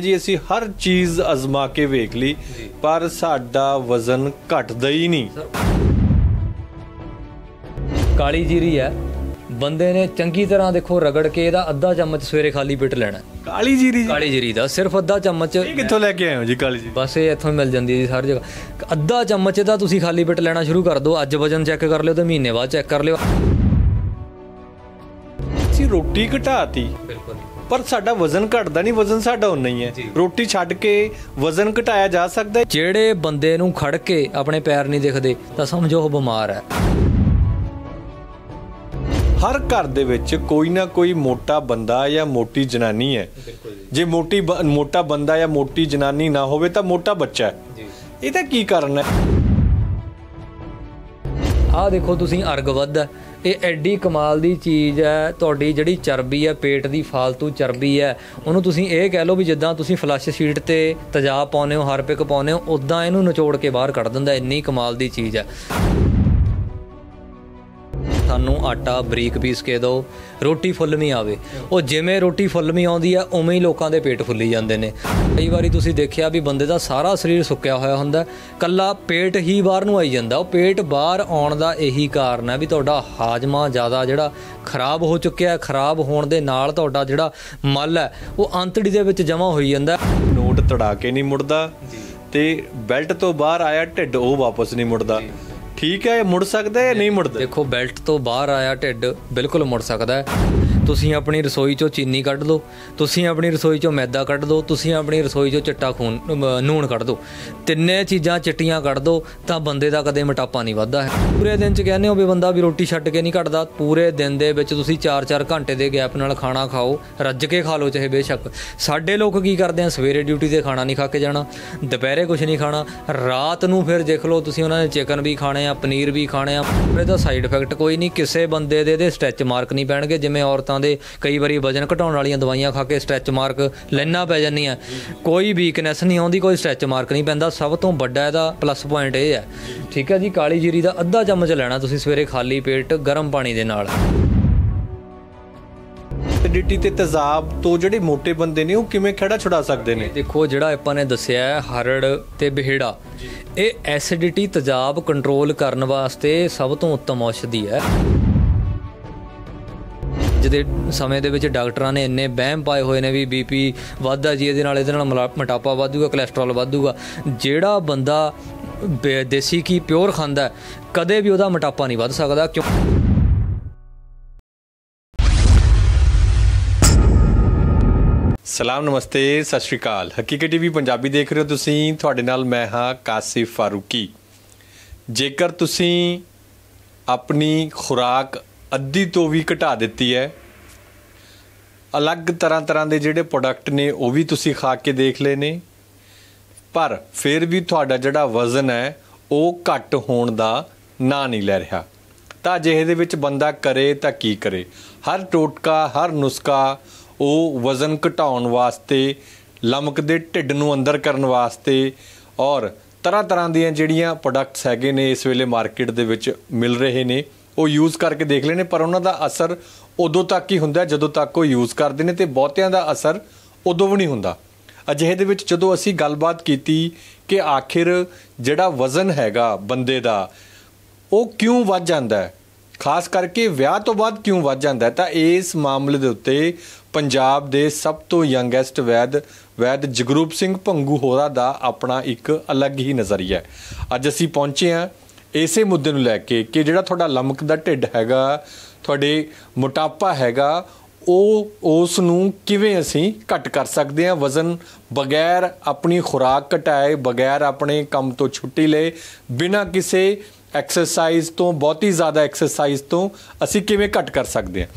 ਜੀ ਅਸੀਂ ਹਰ ਚੀਜ਼ ਅਜ਼ਮਾ ਕੇ ਵੇਖ ਲਈ ਪਰ ਸਾਡਾ ਵਜ਼ਨ ਘਟਦਾ ਹੀ ਨਹੀਂ ਕਾਲੀ ਜੀਰੀ ਹੈ ਬੰਦੇ ਨੇ ਚੰਗੀ ਤਰ੍ਹਾਂ ਦੇਖੋ ਰਗੜ ਕੇ ਇਹਦਾ ਅੱਧਾ ਚਮਚ ਸਵੇਰੇ ਖਾਲੀ ਪੇਟ ਲੈਣਾ ਕਾਲੀ ਜੀਰੀ ਕਾਲੀ ਜੀਰੀ ਦਾ ਸਿਰਫ ਅੱਧਾ ਚਮਚ ਇਹ ਕਿੱਥੋਂ ਲੈ ਕੇ ਆਏ ਹੋ ਜੀ ਕਾਲੀ ਜੀ ਬਸ ਇਹ ਇੱਥੋਂ ਮਿਲ ਜਾਂਦੀ ਹੈ ਜੀ ਸਾਰੀ ਜਗ੍ਹਾ ਅੱਧਾ ਚਮਚ ਇਹਦਾ ਤੁਸੀਂ ਖਾਲੀ ਪੇਟ ਲੈਣਾ ਸ਼ੁਰੂ ਕਰ ਦਿਓ ਅੱਜ ਵਜਨ ਚੈੱਕ ਕਰ ਲਿਓ ਤੇ ਮਹੀਨੇ ਬਾਅਦ ਚੈੱਕ ਕਰ ਲਿਓ ਅਸੀਂ ਰੋਟੀ ਘਟਾਤੀ ਬਿਲਕੁਲ ਪਰ ਸਾਡਾ ਵਜ਼ਨ ਘਟਦਾ ਨਹੀਂ ਵਜ਼ਨ ਸਾਡਾ ਉਨਾ ਹੀ ਹੈ ਰੋਟੀ ਛੱਡ ਕੇ ਵਜ਼ਨ ਘਟਾਇਆ ਜਾ ਸਕਦਾ ਜਿਹੜੇ ਬੰਦੇ ਨੂੰ ਖੜ ਕੇ ਆਪਣੇ ਪੈਰ ਨਹੀਂ ਦਿਖਦੇ ਤਾਂ ਸਮਝੋ ਉਹ ਬਿਮਾਰ ਹੈ ਹਰ ਘਰ ਦੇ ਵਿੱਚ ਕੋਈ ਨਾ ਕੋਈ ਮੋਟਾ ਬੰਦਾ ਜਾਂ ਮੋਟੀ ਜਨਾਨੀ ਹੈ ਜੇ ਮੋਟੀ ਮੋਟਾ ਬੰਦਾ ਜਾਂ ਮੋਟੀ ਜਨਾਨੀ ਨਾ ਹੋਵੇ ਤਾਂ ਮੋਟਾ ਬੱਚਾ ਹੈ ਜੀ ਤਾਂ ਕੀ ਕਰਨਾ ਆ ਦੇਖੋ ਤੁਸੀਂ ਅਰਗਵਦ ਹੈ ਇਹ ਐਡੀ ਕਮਾਲ ਦੀ ਚੀਜ਼ ਹੈ ਤੁਹਾਡੀ ਜਿਹੜੀ ਚਰਬੀ ਹੈ ਪੇਟ ਦੀ ਫालतू ਚਰਬੀ ਹੈ ਉਹਨੂੰ ਤੁਸੀਂ ਇਹ ਕਹਿ ਲਓ ਵੀ ਜਿੱਦਾਂ ਤੁਸੀਂ ਫਲੱਸ਼ ਸ਼ੀਟ ਤੇ ਤੇਜ਼ਾਬ ਪਾਉਨੇ ਹੋ ਹਰਪਿਕ ਪਾਉਨੇ ਹੋ ਉਦਾਂ ਇਹਨੂੰ ਨਿਚੋੜ ਕੇ ਬਾਹਰ ਕੱਢ ਦਿੰਦਾ ਇੰਨੀ ਕਮਾਲ ਦੀ ਚੀਜ਼ ਹੈ ਨੂੰ ਆਟਾ ਬਰੀਕ ਪੀਸ ਕੇ ਦਿਓ ਰੋਟੀ ਫੁੱਲਵੀਂ ਆਵੇ ਉਹ ਜਿਵੇਂ ਰੋਟੀ ਫੁੱਲਵੀਂ ਆਉਂਦੀ ਆ ਉਵੇਂ ਹੀ ਲੋਕਾਂ ਦੇ ਪੇਟ ਫੁੱਲੀ ਜਾਂਦੇ ਨੇ ਕਈ ਵਾਰੀ ਤੁਸੀਂ ਦੇਖਿਆ ਵੀ ਬੰਦੇ ਦਾ ਸਾਰਾ ਸਰੀਰ ਸੁੱਕਿਆ ਹੋਇਆ ਹੁੰਦਾ ਕੱਲਾ ਪੇਟ ਹੀ ਬਾਹਰ ਨੂੰ ਆਈ ਜਾਂਦਾ ਉਹ ਪੇਟ ਬਾਹਰ ਆਉਣ ਦਾ ਇਹੀ ਕਾਰਨ ਹੈ ਵੀ ਤੁਹਾਡਾ ਹਾਜ਼ਮਾ ਜ਼ਿਆਦਾ ਜਿਹੜਾ ਖਰਾਬ ਹੋ ਚੁੱਕਿਆ ਖਰਾਬ ਹੋਣ ਦੇ ਨਾਲ ਤੁਹਾਡਾ ਜਿਹੜਾ ਮਲ ਹੈ ਉਹ ਅੰਤੜੀ ਦੇ ਵਿੱਚ ਜਮਾ ਹੋਈ ਜਾਂਦਾ ਨੋਟ ਤੜਾ ਕੇ ਨਹੀਂ ਮੁੜਦਾ ਤੇ ਬੈਲਟ ਤੋਂ ਬਾਹਰ ਆਇਆ ਢਿੱਡ ਉਹ ਵਾਪਸ ਨਹੀਂ ਮੁੜਦਾ ਠੀਕ ਹੈ ਇਹ ਮੁੜ ਸਕਦਾ ਹੈ ਜਾਂ ਨਹੀਂ ਮੁੜਦਾ ਦੇਖੋ ਬੈਲਟ ਤੋਂ ਬਾਹਰ ਆਇਆ ਢਿੱਡ ਬਿਲਕੁਲ ਮੁੜ ਸਕਦਾ ਹੈ ਤੁਸੀਂ ਆਪਣੀ ਰਸੋਈ ਚੋਂ ਚੀਨੀ ਕੱਢ ਲਓ ਤੁਸੀਂ ਆਪਣੀ ਰਸੋਈ ਚੋਂ ਮੈਦਾ ਕੱਢ ਲਓ ਤੁਸੀਂ ਆਪਣੀ ਰਸੋਈ ਚੋਂ ਚਿੱਟਾ ਖੂਨ ਨੂਣ ਕੱਢ ਦਿਓ ਤਿੰਨੇ ਚੀਜ਼ਾਂ ਚਿੱਟੀਆਂ ਕੱਢ ਦਿਓ ਤਾਂ ਬੰਦੇ ਦਾ ਕਦੇ ਮਟਾਪਾ ਨਹੀਂ ਵੱਧਦਾ ਹੈ ਪੂਰੇ ਦਿਨ ਚ ਕਹਿੰਦੇ ਹੋ ਵੀ ਬੰਦਾ ਵੀ ਰੋਟੀ ਛੱਡ ਕੇ ਨਹੀਂ ਘਟਦਾ ਪੂਰੇ ਦਿਨ ਦੇ ਵਿੱਚ ਤੁਸੀਂ 4-4 ਘੰਟੇ ਦੇ ਗੈਪ ਨਾਲ ਖਾਣਾ ਖਾਓ ਰੱਜ ਕੇ ਖਾ ਲਓ ਚਾਹੇ ਬੇਸ਼ੱਕ ਸਾਡੇ ਲੋਕ ਕੀ ਕਰਦੇ ਆ ਸਵੇਰੇ ਡਿਊਟੀ ਤੇ ਖਾਣਾ ਨਹੀਂ ਖਾ ਕੇ ਜਾਣਾ ਦੁਪਹਿਰੇ ਕੁਝ ਨਹੀਂ ਖਾਣਾ ਰਾਤ ਨੂੰ ਫਿਰ ਦੇਖ ਲਓ ਤੁਸੀਂ ਉਹਨਾਂ ਨੇ ਚਿਕਨ ਵੀ ਖਾਣੇ ਆ ਪਨੀਰ ਵੀ ਖਾਣੇ ਆ ਇਹਦਾ ਸਾਈਡ ਇਫੈਕਟ ਕੋਈ ਨਹੀਂ ਕਿਸੇ ਬੰਦੇ ਦੇ ਇਹਦੇ ਸਟ੍ਰੈਚ ਮਾਰਕ ਨਹੀਂ ਪੈਣਗੇ ਜਿਵੇਂ ਔਰਤਾਂ ਹਾਲਾਤਾਂ ਦੇ ਕਈ ਵਾਰੀ ਵਜਨ ਘਟਾਉਣ ਵਾਲੀਆਂ ਦਵਾਈਆਂ ਖਾ ਕੇ ਸਟ੍ਰੈਚ ਮਾਰਕ ਲੈਣਾ ਪੈ ਜਾਂਦੀ ਆ ਕੋਈ ਵੀਕਨੈਸ ਨਹੀਂ ਆਉਂਦੀ ਕੋਈ ਸਟ੍ਰੈਚ ਮਾਰਕ ਨਹੀਂ ਪੈਂਦਾ ਸਭ ਤੋਂ ਵੱਡਾ ਇਹਦਾ ਪਲੱਸ ਪੁਆਇੰਟ ਇਹ ਹੈ ਠੀਕ ਹੈ ਜੀ ਕਾਲੀ ਜੀਰੀ ਦਾ ਅੱਧਾ ਚਮਚ ਲੈਣਾ ਤੁਸੀਂ ਸਵੇਰੇ ਖਾਲੀ ਪੇਟ ਗਰਮ ਪਾਣੀ ਦੇ ਨਾਲ ਐਸਿਡਿਟੀ ਤੇ ਤੇਜ਼ਾਬ ਤੋਂ ਜਿਹੜੇ ਮੋٹے ਬੰਦੇ ਨੇ ਉਹ ਕਿਵੇਂ ਖੜਾ ਛੁਡਾ ਸਕਦੇ ਨੇ ਦੇਖੋ ਜਿਹੜਾ ਆਪਾਂ ਨੇ ਦੱਸਿਆ ਹੈ ਹਰੜ ਤੇ ਬਿਹੜਾ ਇਹ ਐਸਿਡਿਟੀ ਤੇਜ਼ਾਬ ਕੰਟਰੋਲ ਕਰਨ ਵਾਸਤੇ ਸਭ ਤੋਂ ਉੱਤਮ ਔਸ਼ਧੀ ਹੈ ਅੱਜ ਦੇ ਸਮੇਂ ਦੇ ਵਿੱਚ ਡਾਕਟਰਾਂ ਨੇ ਇੰਨੇ ਵਹਿਮ ਪਾਏ ਹੋਏ ਨੇ ਵੀ ਬੀਪੀ ਵੱਧਦਾ ਜੀ ਇਹਦੇ ਨਾਲ ਇਹਦੇ ਨਾਲ ਮੋਟਾਪਾ ਵਧੂਗਾ ਕੋਲੇਸਟ੍ਰੋਲ ਵਧੂਗਾ ਜਿਹੜਾ ਬੰਦਾ ਦੇਸੀ ਕੀ ਪਿਓਰ ਖਾਂਦਾ ਕਦੇ ਵੀ ਉਹਦਾ ਮੋਟਾਪਾ ਨਹੀਂ ਵੱਧ ਸਕਦਾ ਕਿਉਂ ਸਲਾਮ ਨਮਸਤੇ ਸਤਿ ਸ਼੍ਰੀ ਅਕਾਲ ਹਕੀਕਤ ਟੀਵੀ ਪੰਜਾਬੀ ਦੇਖ ਰਹੇ ਹੋ ਤੁਸੀਂ ਤੁਹਾਡੇ ਨਾਲ ਮੈਂ ਹਾਂ ਕਾਸਿਫ ਫਾਰੂਕੀ ਜੇਕਰ ਤੁਸੀਂ ਆਪਣੀ ਖੁਰਾਕ ਅੱਧੀ ਤੋਂ ਵੀ ਘਟਾ ਦਿੱਤੀ ਹੈ ਅਲੱਗ ਤਰ੍ਹਾਂ ਤਰ੍ਹਾਂ ਦੇ ਜਿਹੜੇ ਪ੍ਰੋਡਕਟ ਨੇ ਉਹ ਵੀ ਤੁਸੀਂ ਖਾ ਕੇ ਦੇਖ ਲਏ ਨੇ ਪਰ ਫਿਰ ਵੀ ਤੁਹਾਡਾ ਜਿਹੜਾ ਵਜ਼ਨ ਹੈ ਉਹ ਘਟ ਹੋਣ ਦਾ ਨਾਂ ਨਹੀਂ ਲੈ ਰਿਹਾ ਤਾਂ ਜਿਹੇ ਦੇ ਵਿੱਚ ਬੰਦਾ ਕਰੇ ਤਾਂ ਕੀ ਕਰੇ ਹਰ ਟੋਟਕਾ ਹਰ ਨੁਸਖਾ ਉਹ ਵਜ਼ਨ ਘਟਾਉਣ ਵਾਸਤੇ ਦੇ ਢਿੱਡ ਨੂੰ ਅੰਦਰ ਕਰਨ ਵਾਸਤੇ ਔਰ ਤਰ੍ਹਾਂ ਤਰ੍ਹਾਂ ਦੀਆਂ ਜਿਹੜੀਆਂ ਪ੍ਰੋਡਕਟਸ ਹੈਗੇ ਨੇ ਇਸ ਵੇਲੇ ਮਾਰਕੀਟ ਦੇ ਵਿੱਚ ਮਿਲ ਰਹੇ ਨੇ ਉਹ ਯੂਜ਼ ਕਰਕੇ ਦੇਖ ਲੈਣੇ ਪਰ ਉਹਨਾਂ ਦਾ ਅਸਰ ਉਦੋਂ ਤੱਕ ਹੀ ਹੁੰਦਾ ਜਦੋਂ ਤੱਕ ਉਹ ਯੂਜ਼ ਕਰਦੇ ਨੇ ਤੇ ਬਹੁਤਿਆਂ ਦਾ ਅਸਰ ਉਦੋਂ ਵੀ ਨਹੀਂ ਹੁੰਦਾ ਅਜਿਹੇ ਦੇ ਵਿੱਚ ਜਦੋਂ ਅਸੀਂ ਗੱਲਬਾਤ ਕੀਤੀ ਕਿ ਆਖਿਰ ਜਿਹੜਾ ਵਜ਼ਨ ਹੈਗਾ ਬੰਦੇ ਦਾ ਉਹ ਕਿਉਂ ਵੱਧ ਜਾਂਦਾ ਹੈ ਖਾਸ ਕਰਕੇ ਵਿਆਹ ਤੋਂ ਬਾਅਦ ਕਿਉਂ ਵੱਧ ਜਾਂਦਾ ਹੈ ਤਾਂ ਇਸ ਮਾਮਲੇ ਦੇ ਉੱਤੇ ਪੰਜਾਬ ਦੇ ਸਭ ਤੋਂ ਯੰਗੈਸਟ ਵੈਦ ਵੈਦ ਜਗਰੂਪ ਸਿੰਘ ਭੰਗੂ ਹੋਰਾ ਦਾ ਆਪਣਾ ਇੱਕ ਅਲੱਗ ਹੀ ਨਜ਼ਰੀਆ ਹੈ ਅੱਜ ਅਸੀਂ ਪਹੁੰਚੇ ਹਾਂ ਇਸੇ ਮੁੱਦੇ ਨੂੰ ਲੈ ਕੇ ਕਿ ਜਿਹੜਾ ਤੁਹਾਡਾ ਲਮਕ ਦਾ ਢਿੱਡ ਹੈਗਾ ਤੁਹਾਡੇ ਮੋਟਾਪਾ ਹੈਗਾ ਉਹ ਉਸ ਨੂੰ ਕਿਵੇਂ ਅਸੀਂ ਘਟ ਕਰ ਸਕਦੇ ਹਾਂ ਵਜ਼ਨ ਬਗੈਰ ਆਪਣੀ ਖੁਰਾਕ ਘਟਾਏ ਬਗੈਰ ਆਪਣੇ ਕੰਮ ਤੋਂ ਛੁੱਟੀ ਲਏ ਬਿਨਾਂ ਕਿਸੇ ਐਕਸਰਸਾਈਜ਼ ਤੋਂ ਬਹੁਤੀ ਜ਼ਿਆਦਾ ਐਕਸਰਸਾਈਜ਼ ਤੋਂ ਅਸੀਂ ਕਿਵੇਂ ਘਟ ਕਰ ਸਕਦੇ ਹਾਂ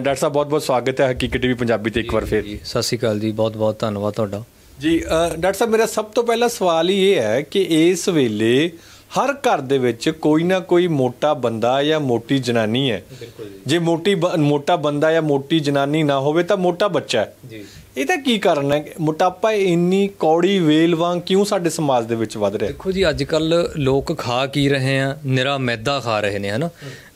ਡਾਕਟਰ ਸਾਹਿਬ ਬਹੁਤ ਬਹੁਤ ਸਵਾਗਤ ਹੈ ਹਕੀਕਤ ਵੀ ਪੰਜਾਬੀ ਤੇ ਇੱਕ ਵਾਰ ਫੇਰ ਸਤਿ ਸ਼੍ਰੀ ਅਕਾਲ ਜੀ ਬਹੁਤ ਬਹੁਤ ਧੰਨਵਾਦ ਤੁਹਾਡਾ ਜੀ ਡਾਕਟਰ ਸਾਹਿਬ ਮੇਰਾ ਸਭ ਤੋਂ ਪਹਿਲਾ ਸਵਾਲ ਹੀ ਇਹ ਹੈ ਕਿ ਇਸ ਵੇਲੇ ਹਰ ਘਰ ਦੇ ਵਿੱਚ ਕੋਈ ਨਾ ਕੋਈ ਮੋਟਾ ਬੰਦਾ ਜਾਂ ਮੋਟੀ ਜਨਾਨੀ ਹੈ ਜੇ ਮੋਟੀ ਮੋਟਾ ਬੰਦਾ ਜਾਂ ਮੋਟੀ ਜਨਾਨੀ ਨਾ ਹੋਵੇ ਤਾਂ ਮੋਟਾ ਬੱਚਾ ਹੈ ਜੀ ਇਹਦਾ ਕੀ ਕਾਰਨ ਹੈ ਮੋਟਾਪਾ ਇੰਨੀ ਕੌੜੀ ਵੇਲ ਵਾਂਗ ਕਿਉਂ ਸਾਡੇ ਸਮਾਜ ਦੇ ਵਿੱਚ ਵੱਧ ਰਿਹਾ ਦੇਖੋ ਜੀ ਅੱਜ ਕੱਲ ਲੋਕ ਖਾ ਕੀ ਰਹੇ ਆ ਨਿਰਾ ਮੈਦਾ ਖਾ ਰਹੇ ਨੇ ਹਨਾ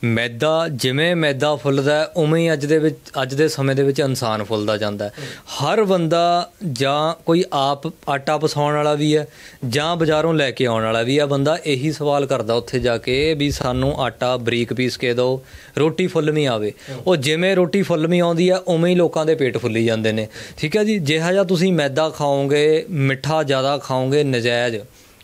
ਮੈਦਾ ਜਿਵੇਂ ਮੈਦਾ ਫੁੱਲਦਾ ਉਵੇਂ ਅੱਜ ਦੇ ਵਿੱਚ ਅੱਜ ਦੇ ਸਮੇਂ ਦੇ ਵਿੱਚ ਇਨਸਾਨ ਫੁੱਲਦਾ ਜਾਂਦਾ ਹਰ ਬੰਦਾ ਜਾਂ ਕੋਈ ਆਪ ਆਟਾ ਪਸਾਉਣ ਵਾਲਾ ਵੀ ਹੈ ਜਾਂ ਬਾਜ਼ਾਰੋਂ ਲੈ ਕੇ ਆਉਣ ਵਾਲਾ ਵੀ ਆ ਬੰਦਾ ਇਹੀ ਸਵਾਲ ਕਰਦਾ ਉੱਥੇ ਜਾ ਕੇ ਵੀ ਸਾਨੂੰ ਆਟਾ ਬਰੀਕ ਪੀਸ ਕੇ ਦਿਓ ਰੋਟੀ ਫੁੱਲਵੀਂ ਆਵੇ ਉਹ ਜਿਵੇਂ ਰੋਟੀ ਫੁੱਲਵੀਂ ਆਉਂਦੀ ਹੈ ਉਵੇਂ ਹੀ ਲੋਕਾਂ ਦੇ ਪੇਟ ਫੁੱਲੀ ਜਾਂਦੇ ਨੇ ਠੀਕ ਹੈ ਜੀ ਜਿਹਾ ਜਾਂ ਤੁਸੀਂ ਮੈਦਾ ਖਾਓਗੇ ਮਿੱਠਾ ਜ਼ਿਆਦਾ ਖਾਓਗੇ ਨਜਾਇਜ਼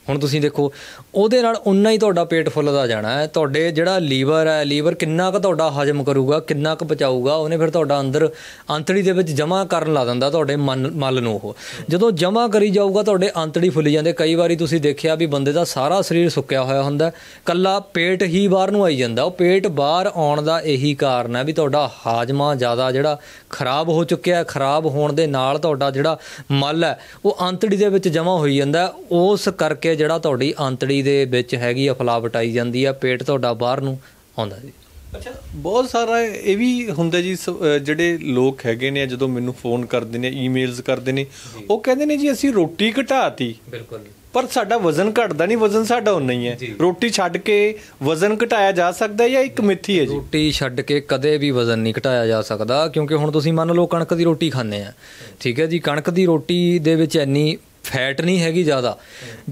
ਹੁਣ ਤੁਸੀਂ ਦੇਖੋ ਉਹਦੇ ਨਾਲ ਉਨਾ ਹੀ ਤੁਹਾਡਾ ਪੇਟ ਫੁੱਲਦਾ ਜਾਣਾ ਹੈ ਤੁਹਾਡੇ ਜਿਹੜਾ ਲੀਵਰ ਹੈ ਲੀਵਰ ਕਿੰਨਾ ਕੁ ਤੁਹਾਡਾ ਹਜਮ ਕਰੂਗਾ ਕਿੰਨਾ ਕੁ ਪਚਾਊਗਾ ਉਹਨੇ ਫਿਰ ਤੁਹਾਡਾ ਅੰਦਰ ਅੰਤੜੀ ਦੇ ਵਿੱਚ ਜਮਾ ਕਰਨ ਲਾ ਦਿੰਦਾ ਤੁਹਾਡੇ ਮਲ ਨੂੰ ਉਹ ਜਦੋਂ ਜਮਾ ਕਰੀ ਜਾਊਗਾ ਤੁਹਾਡੇ ਅੰਤੜੀ ਫੁੱਲ ਜਾਂਦੇ ਕਈ ਵਾਰੀ ਤੁਸੀਂ ਦੇਖਿਆ ਵੀ ਬੰਦੇ ਦਾ ਸਾਰਾ ਸਰੀਰ ਸੁੱਕਿਆ ਹੋਇਆ ਹੁੰਦਾ ਕੱਲਾ ਪੇਟ ਹੀ ਬਾਹਰ ਨੂੰ ਆਈ ਜਾਂਦਾ ਉਹ ਪੇਟ ਬਾਹਰ ਆਉਣ ਦਾ ਇਹੀ ਕਾਰਨ ਹੈ ਵੀ ਤੁਹਾਡਾ ਹਾਜਮਾ ਜ਼ਿਆਦਾ ਜਿਹੜਾ ਖਰਾਬ ਹੋ ਚੁੱਕਿਆ ਹੈ ਖਰਾਬ ਹੋਣ ਦੇ ਨਾਲ ਤੁਹਾਡਾ ਜਿਹੜਾ ਮਲ ਹੈ ਉਹ ਅੰਤੜੀ ਦੇ ਵਿੱਚ ਜਮਾ ਹੋਈ ਜਾਂਦਾ ਉਸ ਕਰਕੇ ਜਿਹੜਾ ਤੁਹਾਡੀ ਆਂਤੜੀ ਦੇ ਵਿੱਚ ਹੈਗੀ ਆ ਫਲਾਵਟ ਆਈ ਜਾਂਦੀ ਆ ਪੇਟ ਤੁਹਾਡਾ ਬਾਹਰ ਨੂੰ ਆਉਂਦਾ ਜੀ ਅੱਛਾ ਬਹੁਤ ਸਾਰਾ ਇਹ ਵੀ ਹੁੰਦਾ ਜੀ ਜਿਹੜੇ ਲੋਕ ਹੈਗੇ ਨੇ ਜਦੋਂ ਮੈਨੂੰ ਫੋਨ ਕਰਦੇ ਨੇ ਈਮੇਲਸ ਕਰਦੇ ਨੇ ਉਹ ਕਹਿੰਦੇ ਨੇ ਜੀ ਅਸੀਂ ਰੋਟੀ ਘਟਾਤੀ ਬਿਲਕੁਲ ਪਰ ਸਾਡਾ ਵਜ਼ਨ ਘਟਦਾ ਨਹੀਂ ਵਜ਼ਨ ਸਾਡਾ ਉਨਾ ਹੀ ਹੈ ਰੋਟੀ ਛੱਡ ਕੇ ਵਜ਼ਨ ਘਟਾਇਆ ਜਾ ਸਕਦਾ ਜਾਂ ਇੱਕ ਮਿੱਥੀ ਹੈ ਜੀ ਰੋਟੀ ਛੱਡ ਕੇ ਕਦੇ ਵੀ ਵਜ਼ਨ ਨਹੀਂ ਘਟਾਇਆ ਜਾ ਸਕਦਾ ਕਿਉਂਕਿ ਹੁਣ ਤੁਸੀਂ ਮੰਨ ਲਓ ਕਣਕ ਦੀ ਰੋਟੀ ਖਾਂਦੇ ਆ ਠੀਕ ਹੈ ਜੀ ਕਣਕ ਦੀ ਰੋਟੀ ਦੇ ਵਿੱਚ ਇੰਨੀ ਫੈਟ ਨਹੀਂ ਹੈਗੀ ਜ਼ਿਆਦਾ